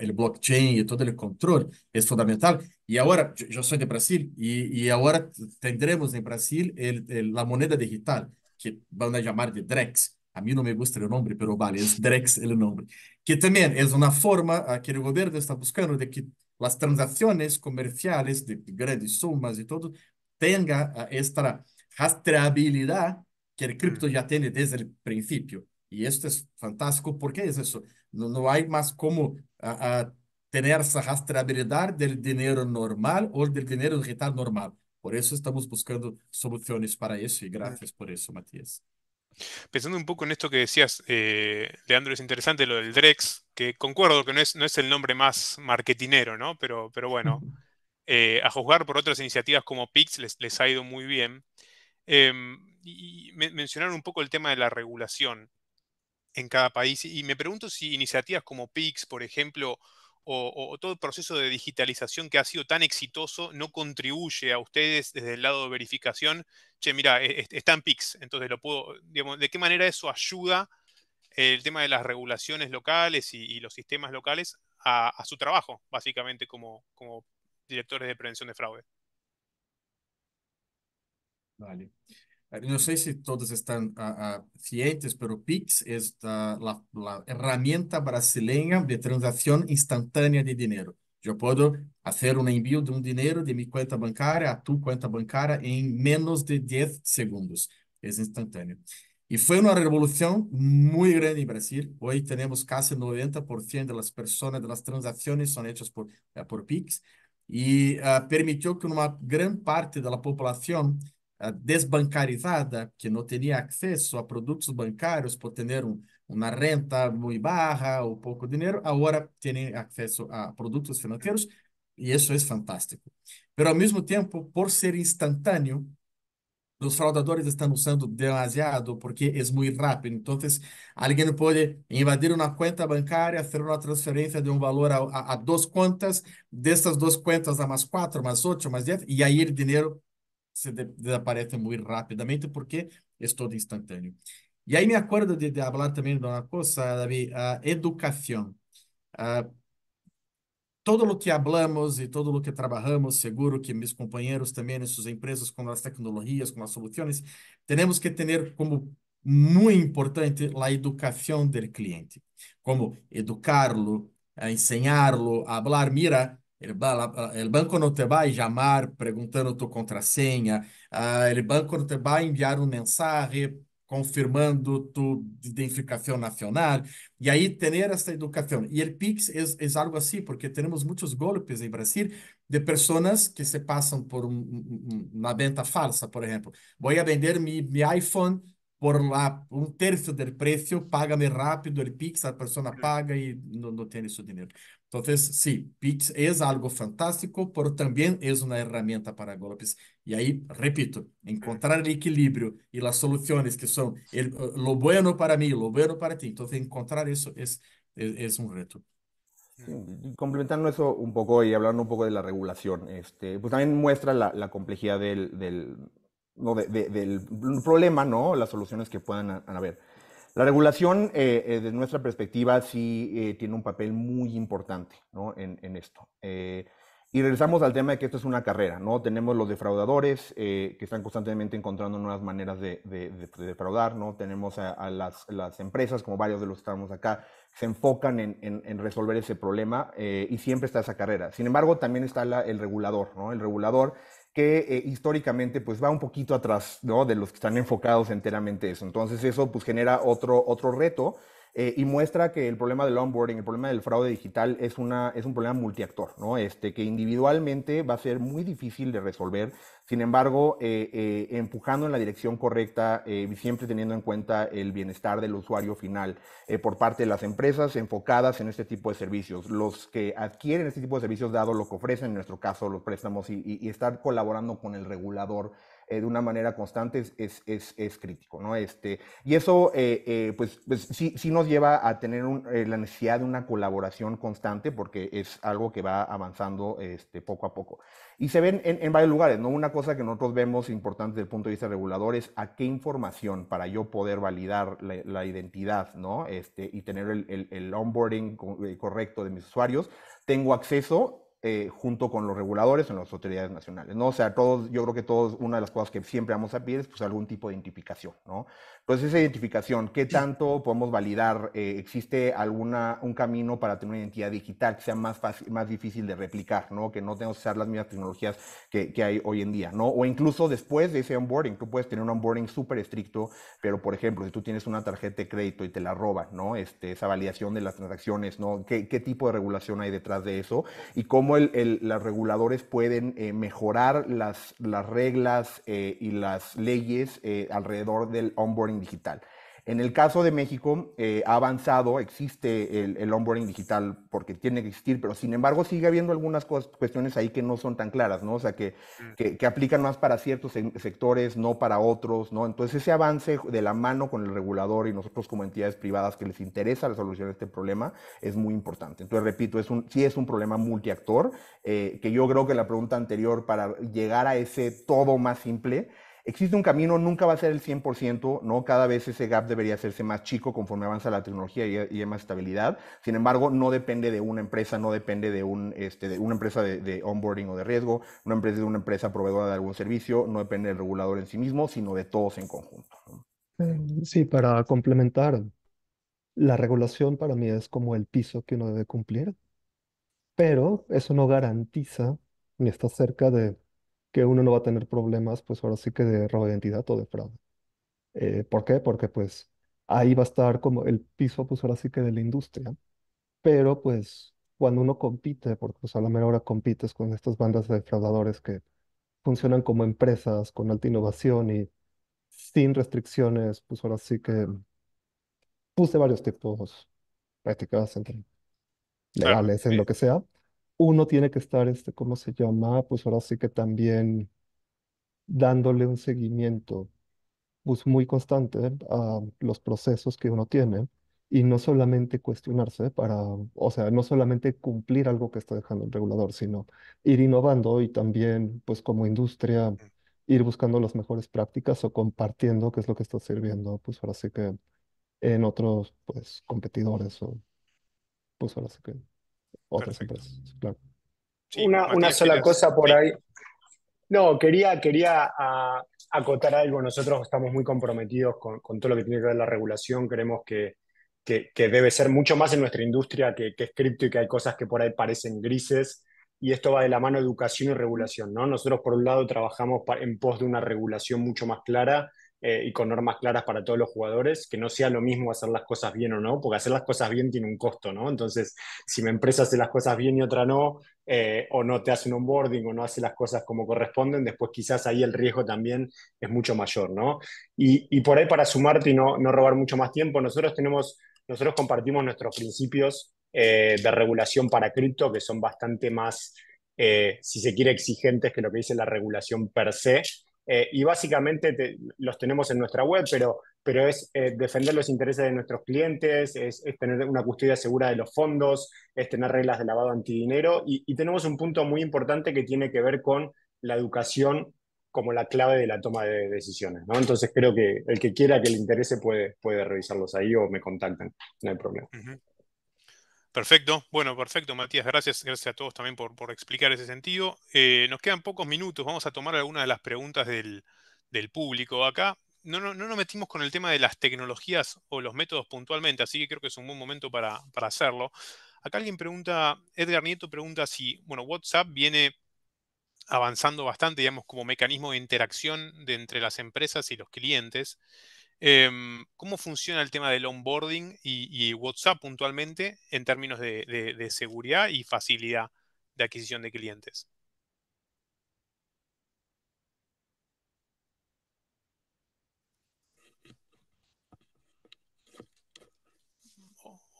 el blockchain y todo el control es fundamental. Y ahora, yo, soy de Brasil, y, y ahora tendremos en Brasil el, la moneda digital que van a llamar de Drex. A mí no me gusta el nombre, pero vale, es Drex el nombre. Que también es una forma ah, que el gobierno está buscando de que las transacciones comerciales de grandes sumas y todo tenga ah, esta rastreabilidad que el cripto mm. ya tiene desde el principio. Y esto es fantástico porque es eso. No, hay más como a ah, tener esa rastreabilidad del dinero normal o del dinero digital normal. Por eso estamos buscando soluciones para eso y gracias por eso, Matías. Pensando un poco en esto que decías, eh, Leandro, es interesante lo del Drex, que concuerdo que no es, no es el nombre más marketinero, ¿no? Pero, pero bueno, eh, a juzgar por otras iniciativas como Pix les, les ha ido muy bien. Em, y mencionaron un poco el tema de la regulación en cada país. Y me pregunto si iniciativas como Pix, por ejemplo, o, todo el proceso de digitalización que ha sido tan exitoso no contribuye a ustedes desde el lado de verificación? Che, mira, e, e, está en PIX, entonces lo puedo, digamos, ¿de qué manera eso ayuda el tema de las regulaciones locales y, los sistemas locales a, su trabajo, básicamente, como, como directores de prevención de fraude? Vale. Eh, no sé si todos están uh, cientes, pero Pix es ah, la, herramienta brasileña de transacción instantánea de dinero. Yo puedo hacer un envío de un dinero de mi cuenta bancaria a tu cuenta bancaria en menos de 10 segundos. Es instantáneo. Y fue una revolución muy grande en Brasil. Hoy tenemos casi 90% de las personas, de las transacciones son hechas por, eh, por Pix y permitió que una gran parte de la población desbancarizada, que não tinha acesso a produtos bancários por ter um, uma renta muito baixa ou pouco dinheiro, agora tem acesso a produtos financeiros e isso é fantástico. Mas, ao mesmo tempo, por ser instantâneo, os fraudadores estão usando demasiado porque é muito rápido. Então, alguém pode invadir uma conta bancária, fazer uma transferência de um valor a, a, a duas contas, dessas duas contas a mais quatro, mais oito, mais dez, e aí o dinheiro se de desaparece muito rapidamente porque é todo instantâneo. E aí me acordo de, de falar também de uma coisa, Davi, a educação. todo o que hablamos e todo o que trabalhamos, seguro que meus companheiros também em suas empresas, com as tecnologias, com as soluções, temos que ter como muito importante a educação do cliente, como educá-lo, ensiná-lo a falar. Mira, El, banco não te vai chamar perguntando tua contrasenha. Uh, ah, el banco não te vai enviar um mensagem confirmando tu identificação nacional. E aí, ter essa educação. E o PIX é, é algo assim, porque temos muitos golpes em Brasil de pessoas que se passam por um, uma venda falsa, por exemplo. Vou vender meu iPhone por un tercio del precio, págame rápido el Pix, la persona paga y no tiene su dinero. Entonces, sí, Pix es algo fantástico, pero también es una herramienta para golpes. Y ahí, repito, encontrar el equilibrio y las soluciones que son eh, lo bueno para mí, lo bueno para ti. Entonces, encontrar eso es un reto. complementando eso un poco y hablando un poco de la regulación, este, pues también muestra la, complejidad del, no, del problema, ¿no? Las soluciones que puedan haber. La regulación, eh, eh, desde nuestra perspectiva, sí eh, tiene un papel muy importante ¿no? en, en, esto. Eh, y regresamos al tema de que esto es una carrera, ¿no? Tenemos los defraudadores que están constantemente encontrando nuevas maneras de, de, defraudar, ¿no? Tenemos a, las, las, empresas, como varios de los que estamos acá, que se enfocan en, en, resolver ese problema y siempre está esa carrera. Sin embargo, también está el regulador, ¿no? El regulador que eh, históricamente pues va un poquito atrás ¿no? de los que están enfocados enteramente eso. Entonces eso pues genera otro, otro reto eh, y muestra que el problema del onboarding, el problema del fraude digital es, una, es un problema multiactor, ¿no? este, que individualmente va a ser muy difícil de resolver, sin embargo, eh, eh, empujando en la dirección correcta y siempre teniendo en cuenta el bienestar del usuario final por parte de las empresas enfocadas en este tipo de servicios, los que adquieren este tipo de servicios dado lo que ofrecen, en nuestro caso, los préstamos y, y estar colaborando con el regulador eh, de una manera constante es, crítico, ¿no? Este, y eso, eh, eh, pues, pues sí, nos lleva a tener la necesidad de una colaboración constante porque es algo que va avanzando este, poco a poco. Y se ven en, varios lugares, ¿no? Una cosa que nosotros vemos importante desde el punto de vista regulador es a qué información para yo poder validar la, identidad, ¿no? Este, y tener el, el onboarding correcto de mis usuarios, tengo acceso eh, junto con los reguladores en las autoridades nacionales, ¿no? O sea, todos, yo creo que todos, una de las cosas que siempre vamos a pedir es pues, algún tipo de identificación, ¿no? Entonces, esa identificación, ¿qué tanto podemos validar? Eh, ¿Existe alguna, un camino para tener una identidad digital que sea más, fácil, más difícil de replicar, ¿no? que no tengamos que usar las mismas tecnologías que, hay hoy en día? ¿no? O incluso después de ese onboarding, tú puedes tener un onboarding súper estricto, pero por ejemplo, si tú tienes una tarjeta de crédito y te la roban, ¿no? este, esa validación de las transacciones, ¿no? ¿Qué, tipo de regulación hay detrás de eso? Y cómo el, los reguladores pueden eh, mejorar las, las reglas eh, y las leyes alrededor del onboarding digital. En el caso de México, eh, ha avanzado, existe el, el, onboarding digital porque tiene que existir, pero sin embargo sigue habiendo algunas cuestiones ahí que no son tan claras, ¿no? O sea, que, mm. aplican más para ciertos sectores, no para otros, ¿no? Entonces ese avance de la mano con el regulador y nosotros como entidades privadas que les interesa la solución de este problema es muy importante. Entonces, repito, es un, sí es un problema multiactor, eh, que yo creo que la pregunta anterior para llegar a ese todo más simple, existe un camino, nunca va a ser el 100%, ¿no? Cada vez ese gap debería hacerse más chico conforme avanza la tecnología y, hay más estabilidad. Sin embargo, no depende de una empresa, no depende de, un, este, de una empresa de, onboarding o de riesgo, una empresa de una empresa proveedora de algún servicio, no depende del regulador en sí mismo, sino de todos en conjunto. Eh, sí, para complementar, la regulación para mí es como el piso que uno debe cumplir, pero eso no garantiza ni está cerca de que uno no va a tener problemas, pues ahora sí que de robo de identidad o de fraude. Eh, ¿por qué? Porque pues ahí va a estar como el piso, pues ahora sí que de la industria. Pero pues cuando uno compite, porque pues a la mera hora compites con estas bandas de defraudadores que funcionan como empresas con alta innovación y sin restricciones, pues ahora sí que puse varios tipos, prácticas entre legales, en lo que sea uno tiene que estar, este, ¿cómo se llama? Pues ahora sí que también dándole un seguimiento pues, muy constante ¿eh? a los procesos que uno tiene y no solamente cuestionarse para, o sea, no solamente cumplir algo que está dejando el regulador, sino ir innovando y también, pues como industria, ir buscando las mejores prácticas o compartiendo qué es lo que está sirviendo, pues ahora sí que en otros, pues, competidores o, pues ahora sí que otras Perfecto. una, sola cosa por ahí. No, quería, quería acotar algo. Nosotros estamos muy comprometidos con, todo lo que tiene que ver la regulación. Creemos que, debe ser mucho más en nuestra industria que, que es cripto y que hay cosas que por ahí parecen grises. Y esto va de la mano educación y regulación. ¿no? Nosotros, por un lado, trabajamos en pos de una regulación mucho más clara eh, y con normas claras para todos los jugadores, que no sea lo mismo hacer las cosas bien o no, porque hacer las cosas bien tiene un costo, ¿no? Entonces, si mi empresa hace las cosas bien y otra no, eh, o no te hace un onboarding o no hace las cosas como corresponden, después quizás ahí el riesgo también es mucho mayor, ¿no? Y, y por ahí para sumarte y no, no robar mucho más tiempo, nosotros tenemos, nosotros compartimos nuestros principios eh, de regulación para cripto, que son bastante más, si se quiere, exigentes que lo que dice la regulación per se. Eh, y básicamente los tenemos en nuestra web, pero, pero es eh, defender los intereses de nuestros clientes, es, tener una custodia segura de los fondos, es tener reglas de lavado antidinero y, y tenemos un punto muy importante que tiene que ver con la educación como la clave de la toma de decisiones. Entonces creo que el que quiera que le interese puede, puede revisarlos ahí o me contactan, no hay problema. Perfecto, bueno, perfecto, Matías, gracias, gracias a todos también por, explicar ese sentido. Eh, nos quedan pocos minutos, vamos a tomar algunas de las preguntas del, público. Acá no, no, nos metimos con el tema de las tecnologías o los métodos puntualmente, así que creo que es un buen momento para, hacerlo. Acá alguien pregunta, Edgar Nieto pregunta si, bueno, WhatsApp viene avanzando bastante, digamos, como mecanismo de interacción de entre las empresas y los clientes. Em, ¿Cómo funciona el tema del onboarding y, WhatsApp puntualmente en términos de, seguridad y facilidad de adquisición de clientes?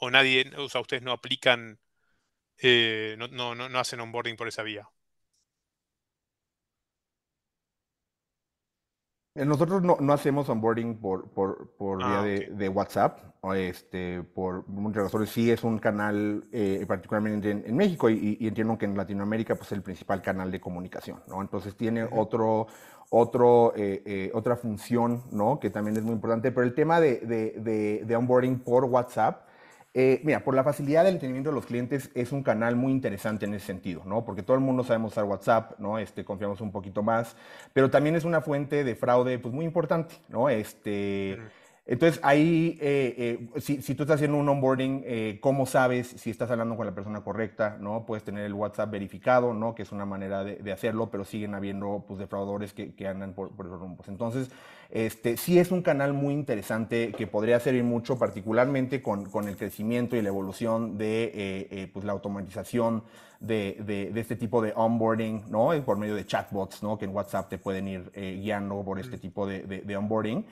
O nadie, o ustedes no aplican, eh, no, no, no hacen onboarding por esa vía. Eh, nosotros no, hacemos onboarding por, por, vía ah, de, WhatsApp, este, por muchas razones. Sí es un canal, eh, particularmente en, México, y, entiendo que en Latinoamérica, pues el principal canal de comunicación, ¿no? Entonces tiene otro, otro, eh, otra función, ¿no? Que también es muy importante, pero el tema de, de, de onboarding por WhatsApp eh, mira, por la facilidad del entendimiento de los clientes es un canal muy interesante en ese sentido, ¿no? Porque todo el mundo sabemos usar WhatsApp, ¿no? Este, confiamos un poquito más, pero también es una fuente de fraude, pues muy importante, ¿no? Este, Entonces, ahí, eh, eh, si, tú estás haciendo un onboarding, ¿cómo sabes si estás hablando con la persona correcta? ¿no? Puedes tener el WhatsApp verificado, ¿no? que es una manera de, hacerlo, pero siguen habiendo pues, defraudadores que, andan por, por, los rumbos. Entonces, este, sí es un canal muy interesante que podría servir mucho, particularmente con, el crecimiento y la evolución de eh, eh, pues, la automatización de, este tipo de onboarding, ¿no? Por medio de chatbots, ¿no? Que en WhatsApp te pueden ir eh, guiando por este tipo de, onboarding.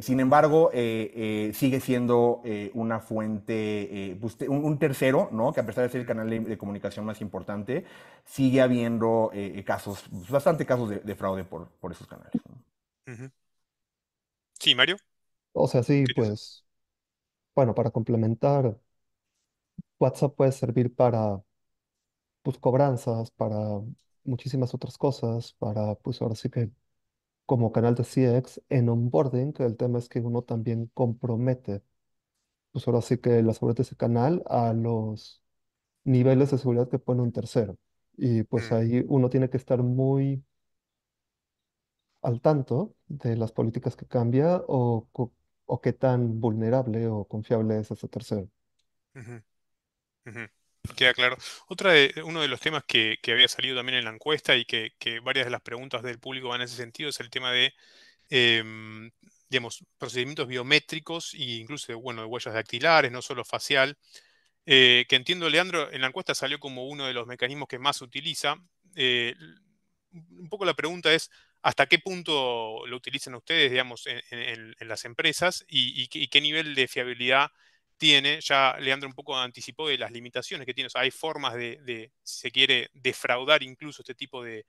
sin embargo, sigue siendo una fuente, pues, un, un, tercero, ¿no? Que a pesar de ser el canal de, comunicación más importante, sigue habiendo casos, pues, bastante casos de, fraude por, esos canales. ¿no? Sí, Mario. O sea, sí, pues, bueno, para complementar, WhatsApp puede servir para, pues, cobranzas, para muchísimas otras cosas, para, pues, ahora sí que como canal de CX en onboarding, que el tema es que uno también compromete, pues, ahora sí que la seguridad de ese canal a los niveles de seguridad que pone un tercero. Y pues mm. ahí uno tiene que estar muy al tanto de las políticas que cambia o, qué tan vulnerable o confiable es ese tercero. Queda claro. Otra uno de los temas que, había salido también en la encuesta y que, varias de las preguntas del público van en ese sentido es el tema de, em, digamos, procedimientos biométricos e incluso, bueno, de huellas dactilares, no solo facial, eh, que entiendo, Leandro, en la encuesta salió como uno de los mecanismos que más utiliza. Eh, un poco la pregunta es, hasta qué punto lo utilizan ustedes, digamos, en, las empresas y, qué nivel de fiabilidad tiene. Ya Leandro un poco anticipó de las limitaciones que tiene. O hay formas de, si se quiere, defraudar incluso este tipo de,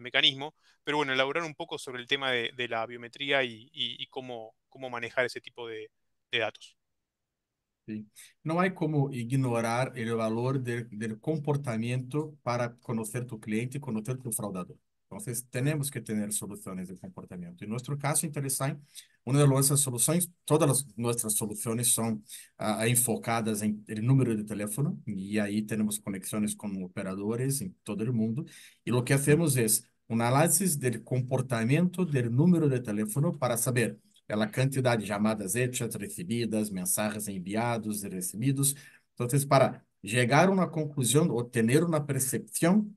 mecanismo. Pero bueno, elaborar un poco sobre el tema de, la biometría y, cómo, manejar ese tipo de, datos. Sí. No hay como ignorar el valor del, del comportamiento para conocer tu cliente y conocer tu fraudador. Entonces, tenemos que tener soluciones de comportamiento. En nuestro caso, interesante, una de nuestras soluciones, todas las, nuestras soluciones son uh, ah, ah, enfocadas en el número de teléfono y ahí tenemos conexiones con operadores en todo el mundo. Y lo que hacemos es é un análisis del comportamiento del número de teléfono para saber a quantidade de chamadas hechas, recebidas, mensagens enviados e recebidos. Então, para chegar a uma conclusão, ou ter uma percepção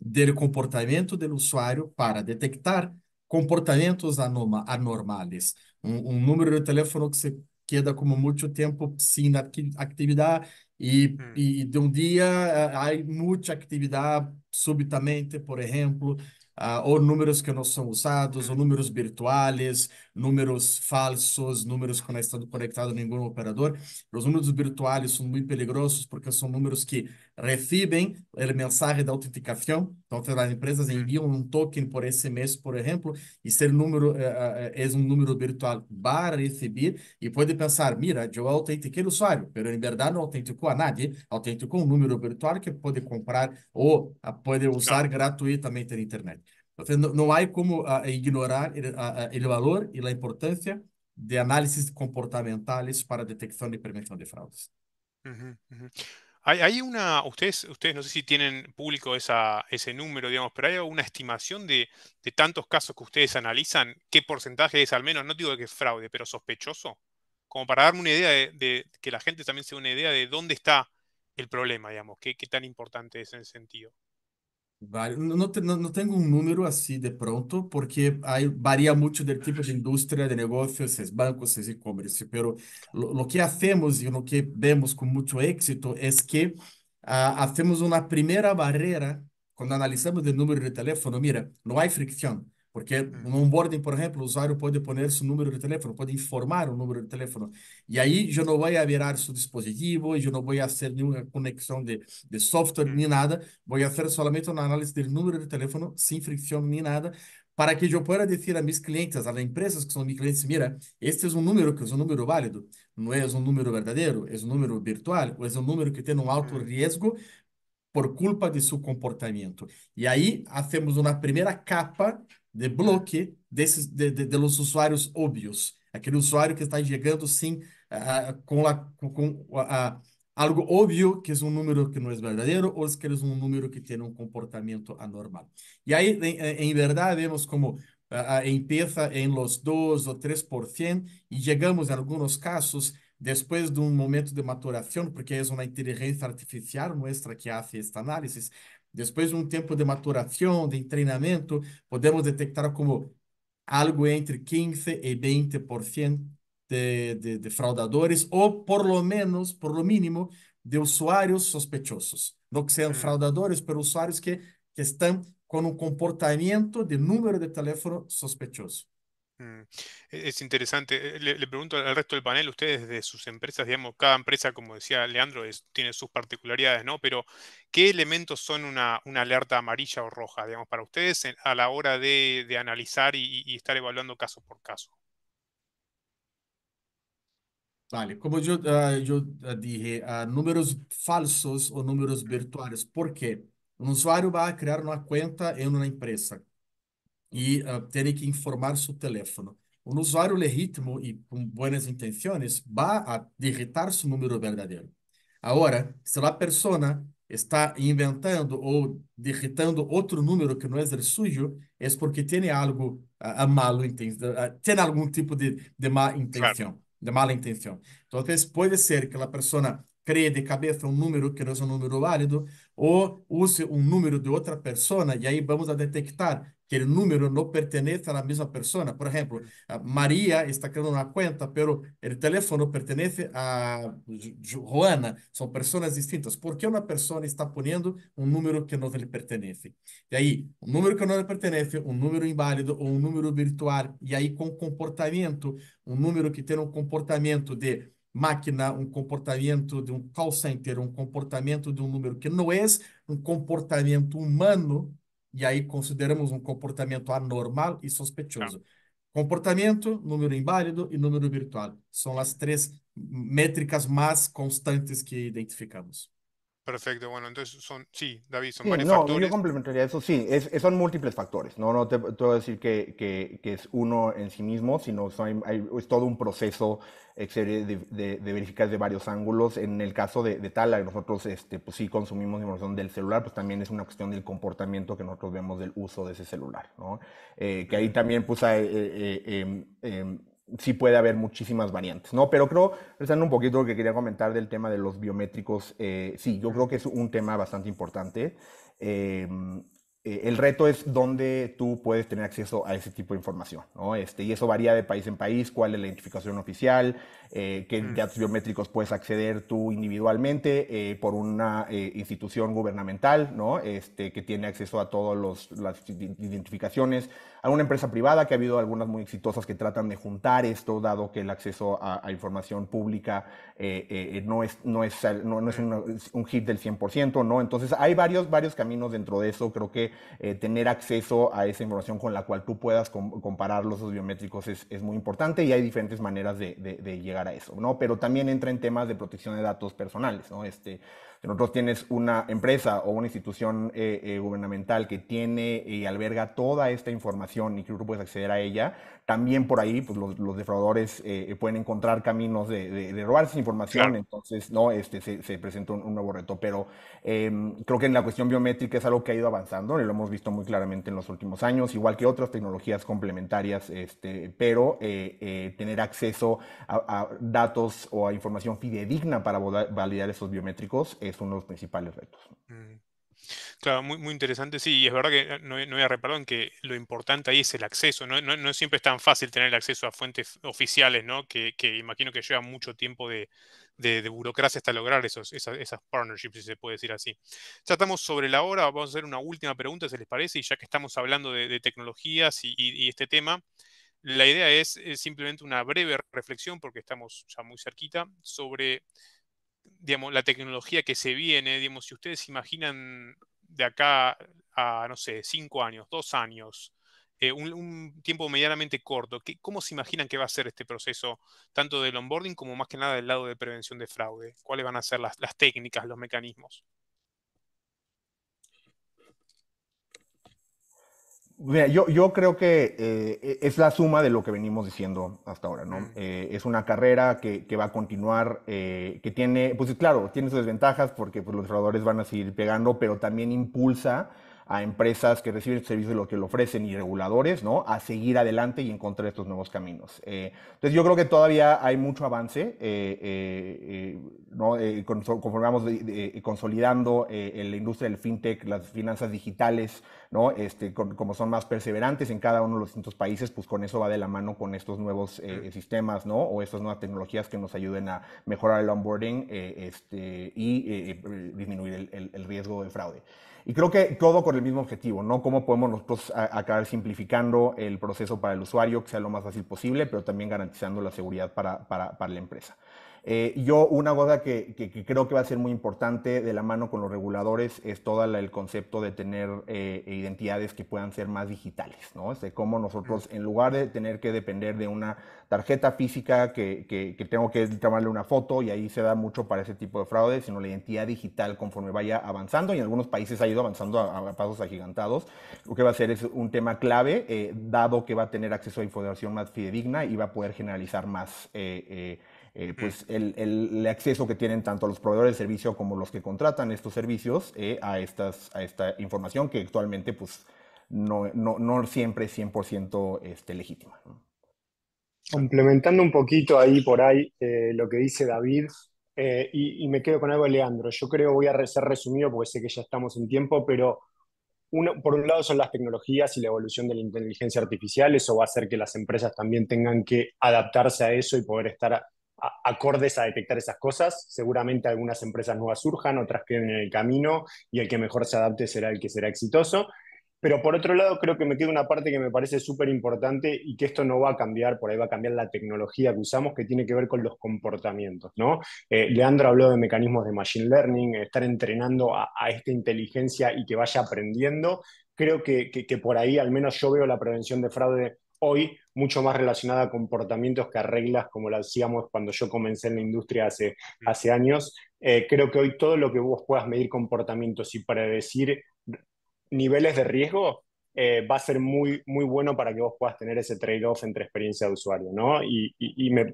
dele comportamento do usuário para detectar comportamentos anormais. Um, número de telefone que se queda como muito tempo sem atividade hum. e, e de um dia ah, há muita atividade subitamente, por exemplo, uh, ou números que não são usados, ou números virtuais, números falsos, números que conectados a nenhum operador. Os números virtuais são muito perigosos porque são números que recebem a mensagem da autenticação. Então, as empresas enviam um token por SMS, por exemplo, e ser número é, é, um número virtual para receber, e pode pensar, mira, eu autentiquei o usuário, mas em verdade não autenticou a nadie, autenticou um número virtual que pode comprar ou ah, pode usar gratuitamente na internet. Então, não, não há como uh, ignorar o ah, valor e a importância de análises comportamentais para detecção e prevenção de fraudes. Uhum, uhum. Hay, una, ustedes, ustedes no sé si tienen público esa, ese número, digamos, pero hay una estimación de, de tantos casos que ustedes analizan, qué porcentaje es al menos, no digo que es fraude, pero sospechoso, como para darme una idea de, que la gente también se una idea de dónde está el problema, digamos, qué, qué tan importante es en ese sentido. No, no, tengo un número así de pronto, porque hay, varía mucho del tipo de industria, de negocios, es bancos, es e-commerce, pero lo, que hacemos y lo que vemos con mucho éxito es que ah, hacemos una primera barrera cuando analizamos el número de teléfono. Mira, no hay fricción. Porque uhum. no onboarding, por exemplo, o usuário pode poner seu número de telefone, pode informar o número de telefone. E aí eu não vou virar seu dispositivo, eu não vou fazer nenhuma conexão de, de software nem uhum. nada. Vou fazer somente uma análise do número de telefone, sem fricção nem nada, para que eu possa dizer a meus clientes, às empresas que são meus clientes, mira, este é um número que é um número válido, não é um número verdadeiro, é um número virtual, ou é um número que tem um alto uhum. risco por culpa de seu comportamento. E aí, fazemos uma primeira capa de bloque desses, de, de, de los usuários óbvios. Aquele usuário que está chegando, sim, uh, com, a com uh, algo óbvio, que é um número que não é verdadeiro, ou que é um número que tem um comportamento anormal. E aí, em, verdade, vemos como uh, empieza em los 2 ou 3%, e chegamos, em alguns casos, depois de um momento de maturação, porque é uma inteligência artificial nossa que faz este análise, depois de um tempo de maturação, de treinamento, podemos detectar como algo entre 15 e 20% de, de, de fraudadores, ou por lo menos, por lo mínimo, de usuários sospechosos. Não que sejam hum. fraudadores, mas usuários que, que estão com um comportamento de número de telefone sospechoso. Mm, e-, es interesante. Eh, le, pregunto al resto del panel, ustedes de sus empresas, digamos, cada empresa, como decía Leandro, tiene sus particularidades, ¿no? Pero, ¿qué elementos son una, alerta amarilla o roja, digamos, para ustedes a la hora de, analizar y, estar evaluando caso por caso? Vale, como yo, ah, ah, dije, ah, números falsos o números virtuales. ¿Por qué? Un usuario va a crear una cuenta en una empresa. e uh, que informar seu teléfono. Um usuário legítimo e com boas intenções vai a digitar seu número verdadeiro agora se a pessoa está inventando ou digitando outro número que não é o suyo, é porque tem algo ah, malo, ah, tem algum tipo de, de má intenção, claro. de mala intenção. Então, pode ser que a pessoa crie de cabeça um número que não é um número válido ou use um número de outra pessoa e aí vamos a detectar que o número não pertenece à mesma pessoa. Por exemplo, Maria está criando uma conta, pero o telefone pertenece a Joana. São pessoas distintas. ¿Por que uma pessoa está poniendo um número que não lhe pertenece? E aí, um número que não lhe pertenece, um número inválido ou um número virtual, E aí, com comportamento, um número que tem um comportamento de máquina, um comportamento de um call center, um comportamento de um número que não é um comportamento humano, e aí consideramos um comportamento anormal e suspeitoso tá. Comportamento, número inválido e número virtual. São as três métricas mais constantes que identificamos. Perfecto, bueno, entonces son, sí, David, son varios factores. Yo complementaría eso, sí, son múltiples factores, no, no te, te voy a decir que, es uno en sí mismo, sino es todo un proceso eh, de, verificar de varios ángulos. En el caso de, de Tala, nosotros este, pues sí consumimos información del celular, pues también es una cuestión del comportamiento que nosotros vemos del uso de ese celular, ¿no? Eh, que ahí también pues hay... Eh, em, em, sí puede haber muchísimas variantes, ¿no? Pero creo, pensando un poquito lo que quería comentar del tema de los biométricos, eh, sí, yo creo que es un tema bastante importante. Em, eh, el reto es dónde tú puedes tener acceso a ese tipo de información, ¿no? Este, y eso varía de país en país, cuál es la identificación oficial, eh, qué mm. datos biométricos puedes acceder tú individualmente eh, por una eh, institución gubernamental, ¿no? Este, que tiene acceso a todas las identificaciones. Alguna empresa privada que ha habido algunas muy exitosas que tratan de juntar esto, dado que el acceso a, información pública eh, no es, no es, no, es un, hit del 100%, ¿no? Entonces hay varios, varios caminos dentro de eso. Creo que tener acceso a esa información con la cual tú puedas comparar los biométricos es, es, muy importante y hay diferentes maneras de llegar a eso, ¿no? Pero también entra en temas de protección de datos personales, ¿no? Este, que nosotros tienes una empresa o una institución eh, eh, gubernamental que tiene y alberga toda esta información y que tú puedes acceder a ella, también por ahí pues, los, defraudadores eh, pueden encontrar caminos de, robar esa información, entonces no este, se, presenta un, nuevo reto, pero em, creo que en la cuestión biométrica es algo que ha ido avanzando y lo hemos visto muy claramente en los últimos años, igual que otras tecnologías complementarias, este, pero tener acceso a, datos o a información fidedigna para validar esos biométricos que es uno de los principales retos. Mm. Claro, muy, muy interesante, sí, y es verdad que eh, no, voy a reparar en que lo importante ahí es el acceso, no, siempre es tan fácil tener el acceso a fuentes oficiales, que, imagino que lleva mucho tiempo de, burocracia hasta lograr esos, esas, partnerships, si se puede decir así. Ya estamos sobre la hora, vamos a hacer una última pregunta, si les parece, y ya que estamos hablando de, tecnologías y, este tema, la idea es simplemente una breve reflexión, porque estamos ya muy cerquita, sobre digamos, la tecnología que se viene, digamos, si ustedes se imaginan de acá a, no sé, cinco años, dos años, eh, un, tiempo medianamente corto, ¿cómo se imaginan que va a ser este proceso, tanto del onboarding como más que nada del lado de prevención de fraude? ¿Cuáles van a ser las técnicas, los mecanismos? Mira, yo, yo creo que eh, es la suma de lo que venimos diciendo hasta ahora, ¿no? Mm. Eh, es una carrera que, que va a continuar, eh, que tiene, pues claro, tiene sus desventajas porque pues, los defraudadores van a seguir pegando, pero también impulsa a empresas que reciben este servicio de lo que le ofrecen y reguladores, ¿no? A seguir adelante y encontrar estos nuevos caminos. Eh, entonces yo creo que todavía hay mucho avance, eh, eh, ¿no? conforme vamos consolidando la industria del fintech, las finanzas digitales, ¿no? Este, como son más perseverantes en cada uno de los distintos países, pues con eso va de la mano con estos nuevos sistemas, ¿no? O estas nuevas tecnologías que nos ayuden a mejorar el onboarding este, y disminuir el riesgo de fraude. Y creo que todo con el mismo objetivo, ¿no? Cómo podemos nosotros acabar simplificando el proceso para el usuario, que sea lo más fácil posible, pero también garantizando la seguridad para, para, para la empresa. Eh, yo una cosa que, creo que va a ser muy importante de la mano con los reguladores es todo el concepto de tener eh, identidades que puedan ser más digitales, ¿no? Es de cómo nosotros, mm. en lugar de tener que depender de una tarjeta física que, que, tengo que tomarle una foto y ahí se da mucho para ese tipo de fraude, sino la identidad digital conforme vaya avanzando y en algunos países ha ido avanzando a, pasos agigantados, lo que va a ser es un tema clave, eh, dado que va a tener acceso a información más fidedigna y va a poder generalizar más eh, mm. pues el, acceso que tienen tanto los proveedores de servicio como los que contratan estos servicios eh, a, estas, a esta información que actualmente pues, no, no, siempre es 100% este, legítima. Complementando un poquito ahí por ahí eh, lo que dice David, y, me quedo con algo Leandro, yo creo voy a ser resumido porque sé que ya estamos en tiempo, pero uno, por un lado son las tecnologías y la evolución de la inteligencia artificial, eso va a hacer que las empresas también tengan que adaptarse a eso y poder estar acordes a detectar esas cosas. Seguramente algunas empresas nuevas surjan, otras queden en el camino y el que mejor se adapte será el que será exitoso. Pero por otro lado, creo que me queda una parte que me parece súper importante y que esto no va a cambiar, por ahí va a cambiar la tecnología que usamos, que tiene que ver con los comportamientos. ¿no? Eh, Leandro habló de mecanismos de Machine Learning, estar entrenando a, esta inteligencia y que vaya aprendiendo. Creo que por ahí al menos yo veo la prevención de fraude hoy mucho más relacionada a comportamientos que a reglas como lo hacíamos cuando yo comencé en la industria hace, hace años. Eh, creo que hoy todo lo que vos puedas medir comportamientos y predecir niveles de riesgo eh, va a ser muy, muy bueno para que vos puedas tener ese trade-off entre experiencia de usuario, ¿no? Y,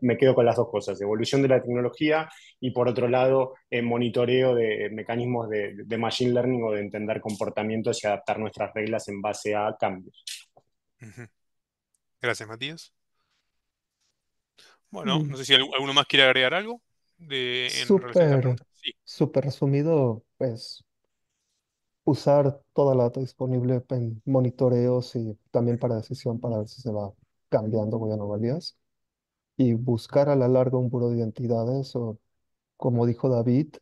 me, quedo con las dos cosas, evolución de la tecnología y por otro lado, eh, monitoreo de mecanismos de, machine learning o de entender comportamientos y adaptar nuestras reglas en base a cambios. Gracias, Matías. Bueno, mm. no sé si alguno más quiere agregar algo. De, súper, súper resumido, pues usar toda la data disponible en monitoreos y también para decisión para ver si se va cambiando o ya no Y buscar a la larga un buro de identidades o, como dijo David,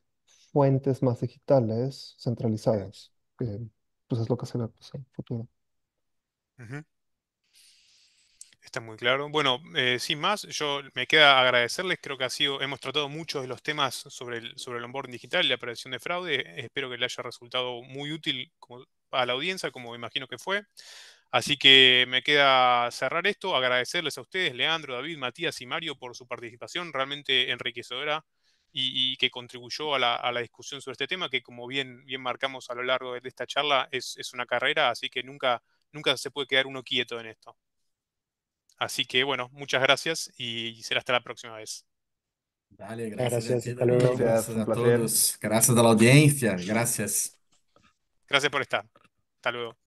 fuentes más digitales centralizadas, que pues es lo que se pues, en el futuro. Está muy claro. Bueno, eh, sin más, yo me queda agradecerles. Creo que ha sido, hemos tratado muchos de los temas sobre el, sobre el onboarding digital y la prevención de fraude. Espero que le haya resultado muy útil a la audiencia, como imagino que fue. Así que me queda cerrar esto, agradecerles a ustedes, Leandro, David, Matías y Mario, por su participación realmente enriquecedora y, y que contribuyó a la, discusión sobre este tema, que como bien, bien marcamos a lo largo de esta charla, es, es una carrera, así que nunca, nunca se puede quedar uno quieto en esto. Así que bueno, muchas gracias y será hasta la próxima vez. Dale, gracias. Gracias, gracias a todos. Gracias a la audiencia. Gracias. Gracias por estar. Hasta luego.